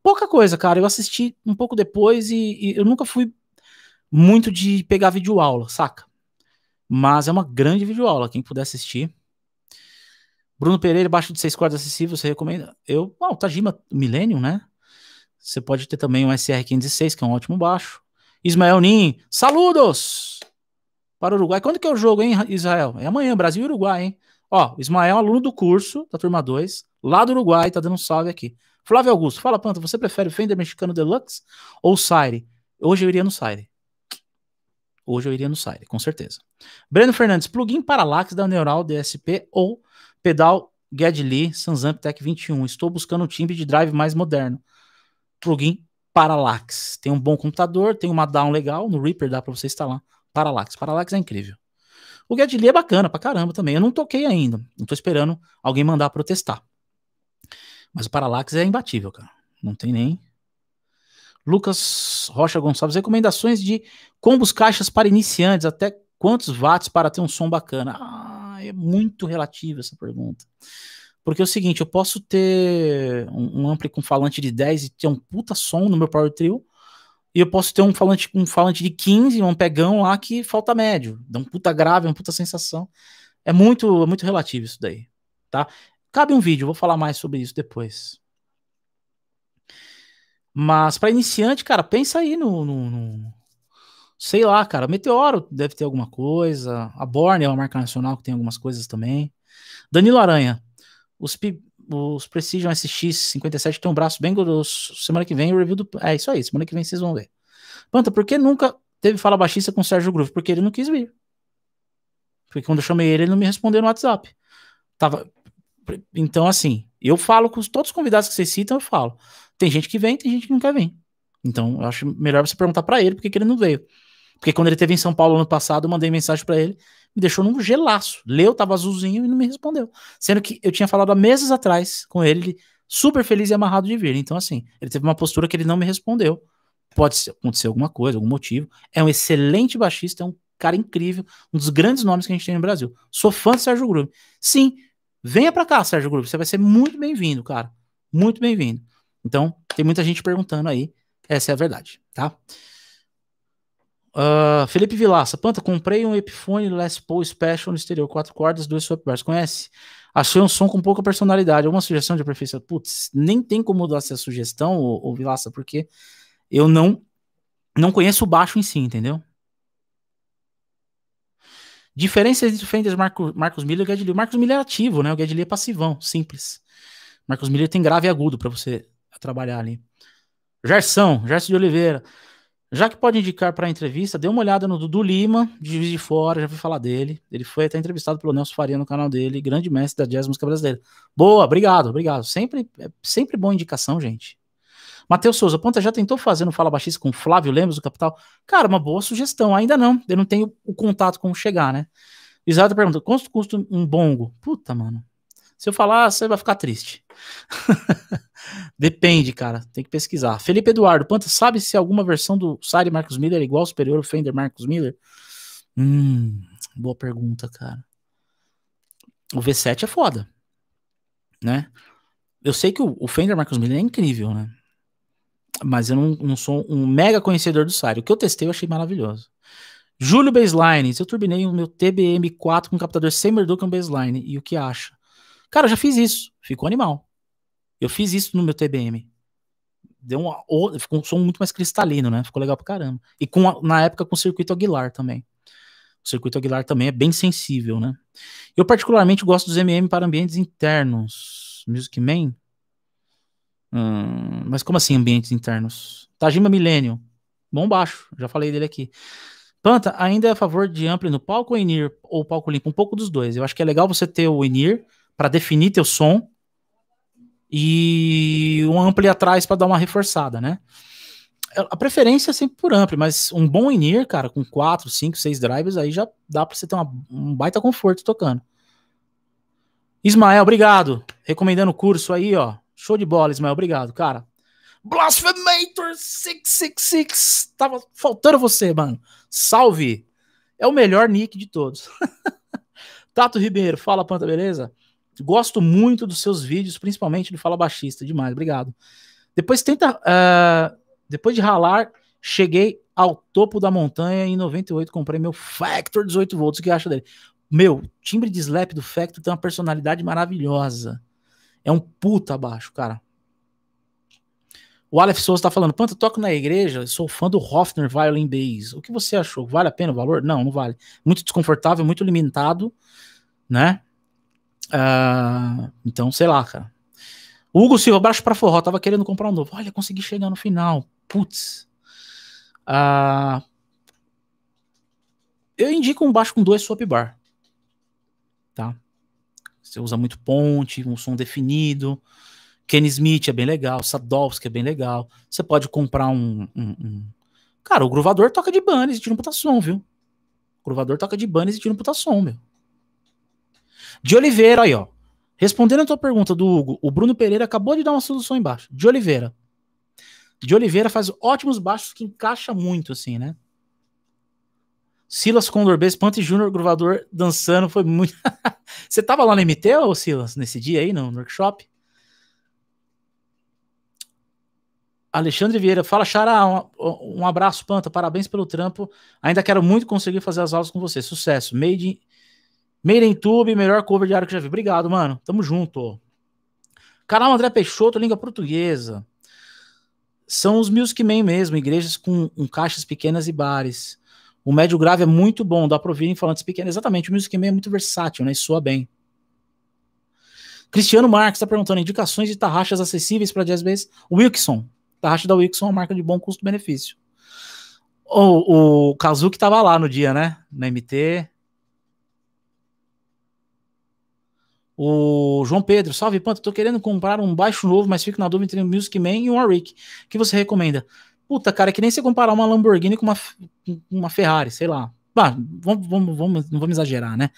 Pouca coisa, cara, eu assisti um pouco depois e, e eu nunca fui muito de pegar vídeo aula, saca? Mas é uma grande vídeo aula, quem puder assistir, Bruno Pereira, baixo de seis cordas acessível, você recomenda? Eu, ah, o Tajima Millennium, né? Você pode ter também um SR506, que é um ótimo baixo. Ismael Nin, saludos! Para o Uruguai. Quando que é o jogo, hein, Israel? É amanhã, Brasil e Uruguai, hein? Ó, Ismael, aluno do curso, da turma 2, lá do Uruguai, tá dando um salve aqui. Flávio Augusto, fala, Panta, você prefere o Fender Mexicano Deluxe ou o Sire? Hoje eu iria no Sire. Hoje eu iria no Sire, com certeza. Breno Fernandes, plugin para LAX da Neural DSP ou Pedal Gadly Sansamp Tech 21. Estou buscando um timbre de drive mais moderno. Plugin Parallax. Tem um bom computador, tem uma down legal. No Reaper dá para você instalar. Parallax. Parallax é incrível. O Gadly é bacana pra caramba também. Eu não toquei ainda. Não tô esperando alguém mandar para testar. Mas o Parallax é imbatível, cara. Não tem nem. Lucas Rocha Gonçalves, recomendações de combos caixas para iniciantes, até quantos watts para ter um som bacana? Ah, é muito relativa essa pergunta. Porque é o seguinte, eu posso ter um, um ampli com falante de 10 e ter um puta som no meu power trio, e eu posso ter um falante um falante de 15, um pegão lá que falta médio, dá um puta grave, uma puta sensação. É muito, é muito relativo isso daí, tá? Cabe um vídeo, vou falar mais sobre isso depois. Mas para iniciante, cara, pensa aí no, no, no Sei lá, cara. Meteoro deve ter alguma coisa. A Borne é uma marca nacional que tem algumas coisas também. Danilo Aranha. Os, P... os Precision SX57 tem um braço bem grosso. Semana que vem, o review do. É isso aí. Semana que vem vocês vão ver. Panta, por que nunca teve fala baixista com o Sérgio Groove? Porque ele não quis vir. Porque quando eu chamei ele, ele não me respondeu no WhatsApp. Tava... Então, assim, eu falo com todos os convidados que vocês citam, eu falo. Tem gente que vem, tem gente que não quer vir. Então, eu acho melhor você perguntar para ele porque ele não veio. Porque quando ele teve em São Paulo ano passado, eu mandei mensagem para ele, me deixou num gelaço. Leu, tava azulzinho e não me respondeu. Sendo que eu tinha falado há meses atrás com ele, super feliz e amarrado de vir. Então, assim, ele teve uma postura que ele não me respondeu. Pode acontecer alguma coisa, algum motivo. É um excelente baixista, é um cara incrível, um dos grandes nomes que a gente tem no Brasil. Sou fã de Sérgio Grube. Sim, venha para cá, Sérgio Grube. Você vai ser muito bem-vindo, cara. Muito bem-vindo. Então, tem muita gente perguntando aí. Essa é a verdade, tá? Uh, Felipe Vilaça, Panta, comprei um Epiphone Les Paul Special no exterior, quatro cordas, dois swapbars. Conhece? Achei um som com pouca personalidade. Alguma é sugestão de perfeição? Putz, nem tem como dar essa sugestão, ô, ô Vilaça, porque eu não, não conheço o baixo em si, entendeu? Diferenças entre Fenders Marco, Marcos Miller e Gadley. O Marcos Miller é ativo, né? O Gadley é passivão, simples. Marcos Miller tem grave e agudo para você trabalhar ali. Gerson, Gerson de Oliveira. Já que pode indicar para a entrevista, dê uma olhada no Dudu Lima, de Juiz de Fora, já fui falar dele. Ele foi até entrevistado pelo Nelson Faria no canal dele, grande mestre da jazz música brasileira. Boa, obrigado, obrigado. Sempre, é sempre boa indicação, gente. Matheus Souza, Ponta já tentou fazer no Fala Baixista com Flávio Lemos, do Capital? Cara, uma boa sugestão, ainda não. Eu não tenho o contato como chegar, né? Exato pergunta, quanto custa um bongo? Puta, mano. Se eu falar, você vai ficar triste. [LAUGHS] Depende, cara. Tem que pesquisar. Felipe Eduardo, Panta, sabe se alguma versão do Sire Marcos Miller é igual ao superior ao Fender Marcos Miller? Hum, boa pergunta, cara. O V7 é foda, né? Eu sei que o, o Fender Marcos Miller é incrível, né? Mas eu não, não sou um mega conhecedor do Sire. O que eu testei eu achei maravilhoso. Júlio Baselines, eu turbinei o meu TBM4 com sem captador Semmerduk um baseline. E o que acha? Cara, eu já fiz isso. Ficou animal. Eu fiz isso no meu TBM. Deu uma, ficou um som muito mais cristalino, né? Ficou legal pra caramba. E com na época com o circuito Aguilar também. O circuito Aguilar também é bem sensível, né? Eu particularmente gosto dos MM para ambientes internos. Music Man? Hum, mas como assim ambientes internos? Tajima Millennium. Bom baixo, já falei dele aqui. Panta, ainda é a favor de ampli no palco ou in ou palco limpo? Um pouco dos dois. Eu acho que é legal você ter o Inir, para definir teu som e um ampli atrás para dar uma reforçada, né? É, a preferência é sempre por ampli, mas um bom in-ear, cara, com 4, 5, 6 drives, aí já dá para você ter uma, um baita conforto tocando. Ismael, obrigado. Recomendando o curso aí, ó. Show de bola, Ismael. Obrigado, cara. Blasphemator 666. Tava faltando você, mano. Salve. É o melhor nick de todos. [LAUGHS] Tato Ribeiro, fala, Panta, beleza? Gosto muito dos seus vídeos, principalmente do Fala Baixista, demais, obrigado. Depois tenta. Uh, depois de ralar, cheguei ao topo da montanha em 98, comprei meu Factor 18 volts. O que acha dele? Meu, timbre de slap do Factor tem uma personalidade maravilhosa. É um puta abaixo, cara. O Aleph Souza tá falando, Panta, toco na igreja, sou fã do Hofner Violin Bass. O que você achou? Vale a pena o valor? Não, não vale. Muito desconfortável, muito limitado, né? Uh, então, sei lá, cara. Hugo Silva, baixo pra forró, tava querendo comprar um novo. Olha, consegui chegar no final. Putz. Uh, eu indico um baixo com dois swap bar. Tá? Você usa muito ponte, um som definido. Kenny Smith é bem legal, Sadowski é bem legal. Você pode comprar um, um, um... Cara, o gruvador toca de bunnies e tira um puta som, viu? O gruvador toca de bunnies e tira um puta som, meu. De Oliveira, aí, ó. Respondendo a tua pergunta do Hugo, o Bruno Pereira acabou de dar uma solução embaixo. De Oliveira. De Oliveira faz ótimos baixos que encaixa muito, assim, né? Silas Condor B, Espanta e Júnior Gruvador dançando, foi muito. [LAUGHS] Você tava lá no MT, ô Silas, nesse dia aí, no, no workshop? Alexandre Vieira, fala Xará, um, um, abraço, Panta, parabéns pelo trampo. Ainda quero muito conseguir fazer as aulas com você. Sucesso. Made in, Made in Tube, melhor cover de área que já vi. Obrigado, mano. Tamo junto. Canal André Peixoto, língua portuguesa. São os Music Man mesmo, igrejas com, caixas pequenas e bares. O médio grave é muito bom, dá para ouvir em falantes pequenas. Exatamente, o Music Man é muito versátil, né? E soa bem. Cristiano Marques está perguntando: indicações de tarraxas acessíveis para jazz bass? Wilson. Tarraxa da Wilson é uma marca de bom custo-benefício. O, o Kazuki estava lá no dia, né? Na MT. O João Pedro, salve Panta, tô querendo comprar um baixo novo, mas fico na dúvida entre o Music Man e o Warwick. O que você recomenda? Puta, cara, é que nem você comparar uma Lamborghini com uma, uma Ferrari, sei lá. Bah, vamos, vamos, vamos, não vamos exagerar, né?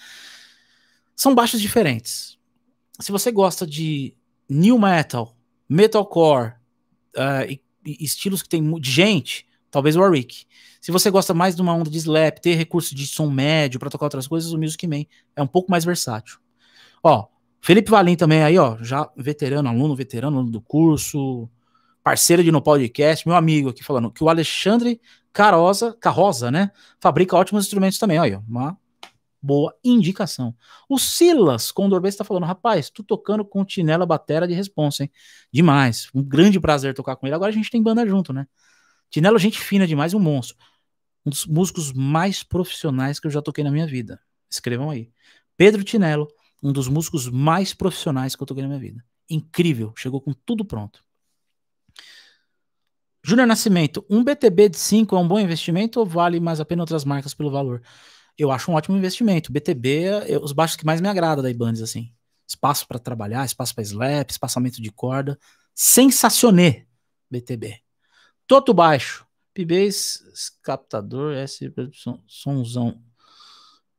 São baixos diferentes. Se você gosta de new metal, metalcore uh, e, e estilos que tem de gente, talvez o Warwick. Se você gosta mais de uma onda de slap, ter recurso de som médio para tocar outras coisas, o Music Man é um pouco mais versátil. Ó, Felipe Valim também aí, ó, já veterano, aluno, veterano do curso, parceiro de No Podcast, meu amigo aqui falando que o Alexandre Carosa, Carroza, né, fabrica ótimos instrumentos também, aí, ó, uma boa indicação. O Silas Condorbense está falando, rapaz, tu tocando com Tinela Batera de responsa, hein, demais, um grande prazer tocar com ele, agora a gente tem banda junto, né, Tinelo, gente fina demais, um monstro, um dos músicos mais profissionais que eu já toquei na minha vida, escrevam aí. Pedro Tinelo, um dos músicos mais profissionais que eu toquei na minha vida. Incrível, chegou com tudo pronto. Júnior Nascimento, um BTB de 5 é um bom investimento ou vale mais a pena outras marcas pelo valor? Eu acho um ótimo investimento. BTB é os baixos que mais me agrada da Ibanez, assim. Espaço para trabalhar, espaço para slap, espaçamento de corda. Sensacionê, BTB. Toto baixo, PBs, captador, S, sonzão.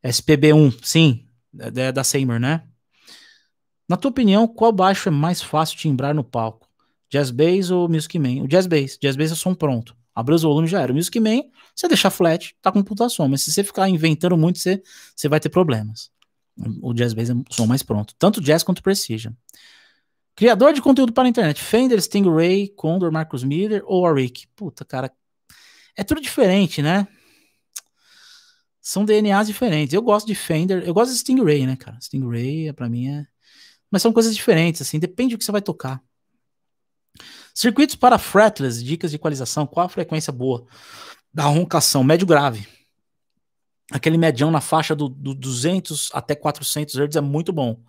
SPB1, sim, da, é, é da Seymour, né? Na tua opinião, qual baixo é mais fácil timbrar no palco? Jazz Bass ou Music Man? O Jazz Bass. Jazz Bass é som pronto. Abriu os volumes, já era. O Music Man, você deixar flat, tá com puta som. Mas se você ficar inventando muito, você, você vai ter problemas. O Jazz Bass é o som mais pronto. Tanto jazz quanto precision. Criador de conteúdo para a internet. Fender, Stingray, Condor, Marcus Miller ou Arik? Puta, cara. É tudo diferente, né? são DNAs diferentes. Eu gosto de Fender, eu gosto de Stingray, né, cara? Stingray, para mim, é. Mas são coisas diferentes, assim, depende do que você vai tocar. Circuitos para fretless, dicas de equalização, qual a frequência boa da roncação? Médio grave. Aquele medião na faixa do, do 200 até 400 Hz é muito bom,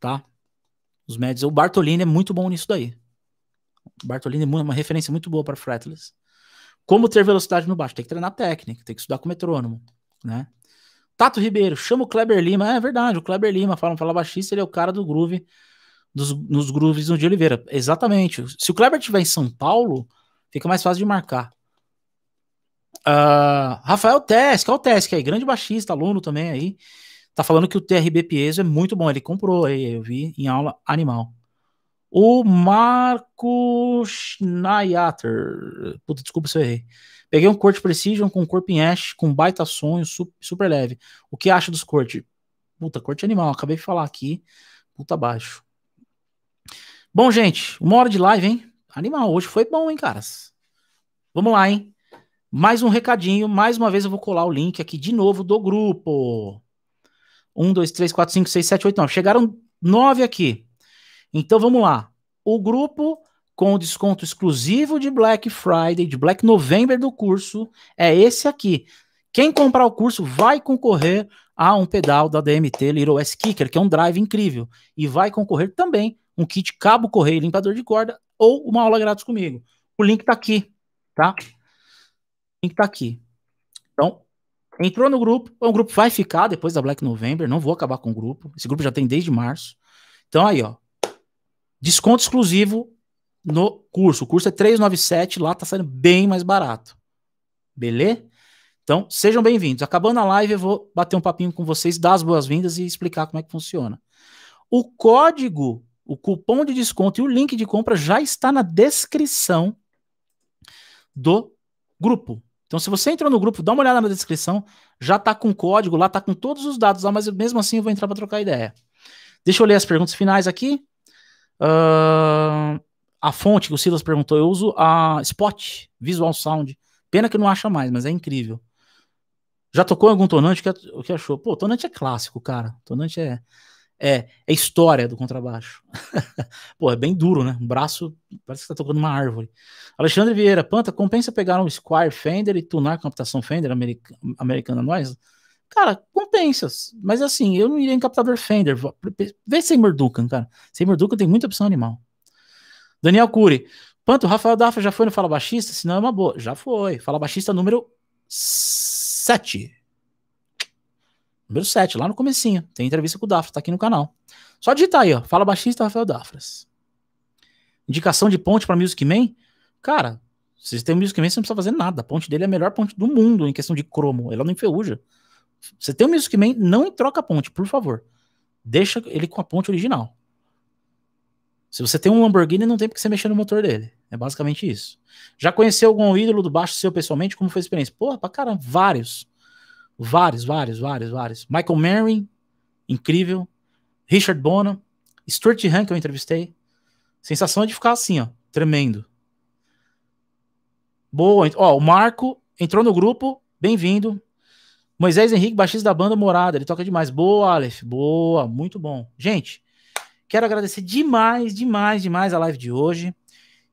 tá? Os médios, o Bartolini é muito bom nisso daí. O Bartolini é uma referência muito boa para fretless. Como ter velocidade no baixo? Tem que treinar técnica, tem que estudar com metrônomo né? Tato Ribeiro, chama o Kleber Lima. É verdade, o Kleber Lima, falam fala baixista, ele é o cara do groove, dos, nos grooves no de Oliveira. Exatamente. Se o Kleber estiver em São Paulo, fica mais fácil de marcar. Uh, Rafael Tesca olha o Tesca aí, grande baixista, aluno também aí. Tá falando que o TRB Piezo é muito bom, ele comprou aí, eu vi em aula animal. O Marco Nayater puta, desculpa se eu errei. Peguei um corte precision com um corpo em ash, com baita sonho, super leve. O que acha dos cortes? Puta, corte animal, acabei de falar aqui. Puta baixo. Bom, gente, uma hora de live, hein? Animal, hoje foi bom, hein, caras? Vamos lá, hein? Mais um recadinho, mais uma vez eu vou colar o link aqui de novo do grupo. 1, 2, 3, 4, 5, 6, 7, 8, 9. Chegaram 9 aqui. Então vamos lá. O grupo com o desconto exclusivo de Black Friday, de Black November do curso, é esse aqui. Quem comprar o curso vai concorrer a um pedal da DMT Little S Kicker, que é um drive incrível, e vai concorrer também um kit cabo correio limpador de corda ou uma aula grátis comigo. O link tá aqui, tá? O link tá aqui. Então, entrou no grupo, o grupo vai ficar depois da Black November, não vou acabar com o grupo. Esse grupo já tem desde março. Então aí, ó. Desconto exclusivo no curso. O curso é 397, lá tá saindo bem mais barato. Beleza? Então, sejam bem-vindos. Acabando a live, eu vou bater um papinho com vocês, dar as boas-vindas e explicar como é que funciona. O código, o cupom de desconto e o link de compra já está na descrição do grupo. Então, se você entrou no grupo, dá uma olhada na descrição, já tá com o código lá, tá com todos os dados lá, mas mesmo assim eu vou entrar para trocar ideia. Deixa eu ler as perguntas finais aqui. Uh a fonte que o Silas perguntou, eu uso a Spot, Visual Sound. Pena que não acha mais, mas é incrível. Já tocou algum tonante? O que achou? Pô, tonante é clássico, cara. Tonante é, é, é história do contrabaixo. [LAUGHS] Pô, é bem duro, né? Um braço parece que tá tocando uma árvore. Alexandre Vieira, Panta, compensa pegar um Squire Fender e tunar a captação Fender america, americana nós? Cara, compensa. Mas assim, eu não iria em captador Fender. Vê sem Ducan, cara. Sem Ducan tem muita opção animal. Daniel Cury. Quanto o Rafael Dafra já foi no Fala Baixista? Se não, é uma boa. Já foi. Fala Baixista número 7. Número 7, lá no comecinho. Tem entrevista com o Dafra, tá aqui no canal. Só digitar aí, ó. Fala Baixista Rafael Dafras. Indicação de ponte para Music Man? Cara, se você tem o Music Man, você não precisa fazer nada. A ponte dele é a melhor ponte do mundo em questão de cromo. Ela é não enferruja. Você tem o Music Man, não troca a ponte, por favor. Deixa ele com a ponte original. Se você tem um Lamborghini, não tem porque você mexer no motor dele. É basicamente isso. Já conheceu algum ídolo do baixo seu pessoalmente? Como foi a experiência? Porra, pra caramba, vários. Vários, vários, vários, vários. Michael Merrin, incrível. Richard Bonham. Stuart Han, que eu entrevistei. Sensação de ficar assim, ó, tremendo. Boa. Ó, o Marco entrou no grupo. Bem-vindo. Moisés Henrique, baixista da banda Morada. Ele toca demais. Boa, Aleph. Boa, muito bom. Gente, Quero agradecer demais, demais, demais a live de hoje.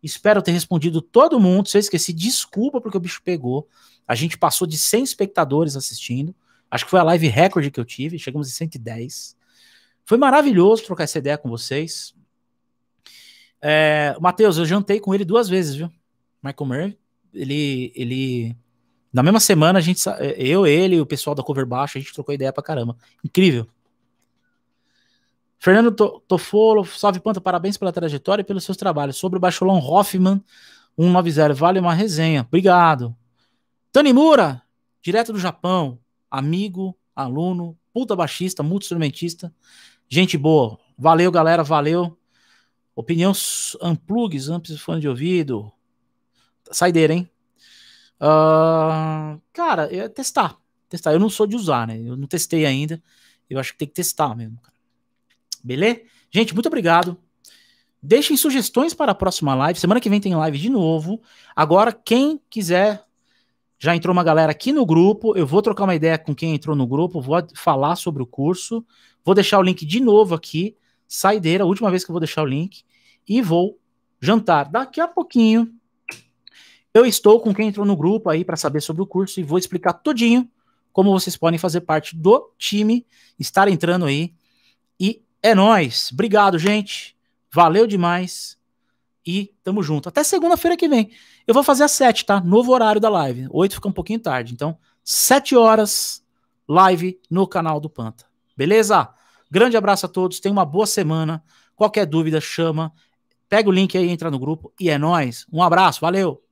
Espero ter respondido todo mundo. Se eu esqueci, desculpa porque o bicho pegou. A gente passou de 100 espectadores assistindo. Acho que foi a live recorde que eu tive. Chegamos em 110. Foi maravilhoso trocar essa ideia com vocês. É, Matheus, eu jantei com ele duas vezes, viu? Michael Murray. Ele, ele. Na mesma semana, a gente, eu, ele e o pessoal da Cover a gente trocou ideia pra caramba. Incrível. Fernando Tofolo, salve Panta, parabéns pela trajetória e pelos seus trabalhos. Sobre o Bacholão Hoffman 190, vale uma resenha. Obrigado. Tanimura, direto do Japão, amigo, aluno, puta baixista, multi-instrumentista, gente boa. Valeu, galera, valeu. Opinião Amplugs, amplos fone de ouvido. Saideira, hein? Uh, cara, é testar. Testar. Eu não sou de usar, né? Eu não testei ainda. Eu acho que tem que testar mesmo, cara. Beleza? Gente, muito obrigado. Deixem sugestões para a próxima live. Semana que vem tem live de novo. Agora, quem quiser, já entrou uma galera aqui no grupo. Eu vou trocar uma ideia com quem entrou no grupo, vou falar sobre o curso. Vou deixar o link de novo aqui. Saideira, última vez que eu vou deixar o link. E vou jantar. Daqui a pouquinho, eu estou com quem entrou no grupo aí para saber sobre o curso e vou explicar tudinho como vocês podem fazer parte do time, estar entrando aí e é nós. Obrigado, gente. Valeu demais. E tamo junto. Até segunda-feira que vem. Eu vou fazer às sete, tá? Novo horário da live. oito fica um pouquinho tarde. Então, sete horas, live no canal do Panta. Beleza? Grande abraço a todos. Tenha uma boa semana. Qualquer dúvida, chama. Pega o link aí, entra no grupo. E é nós. Um abraço. Valeu.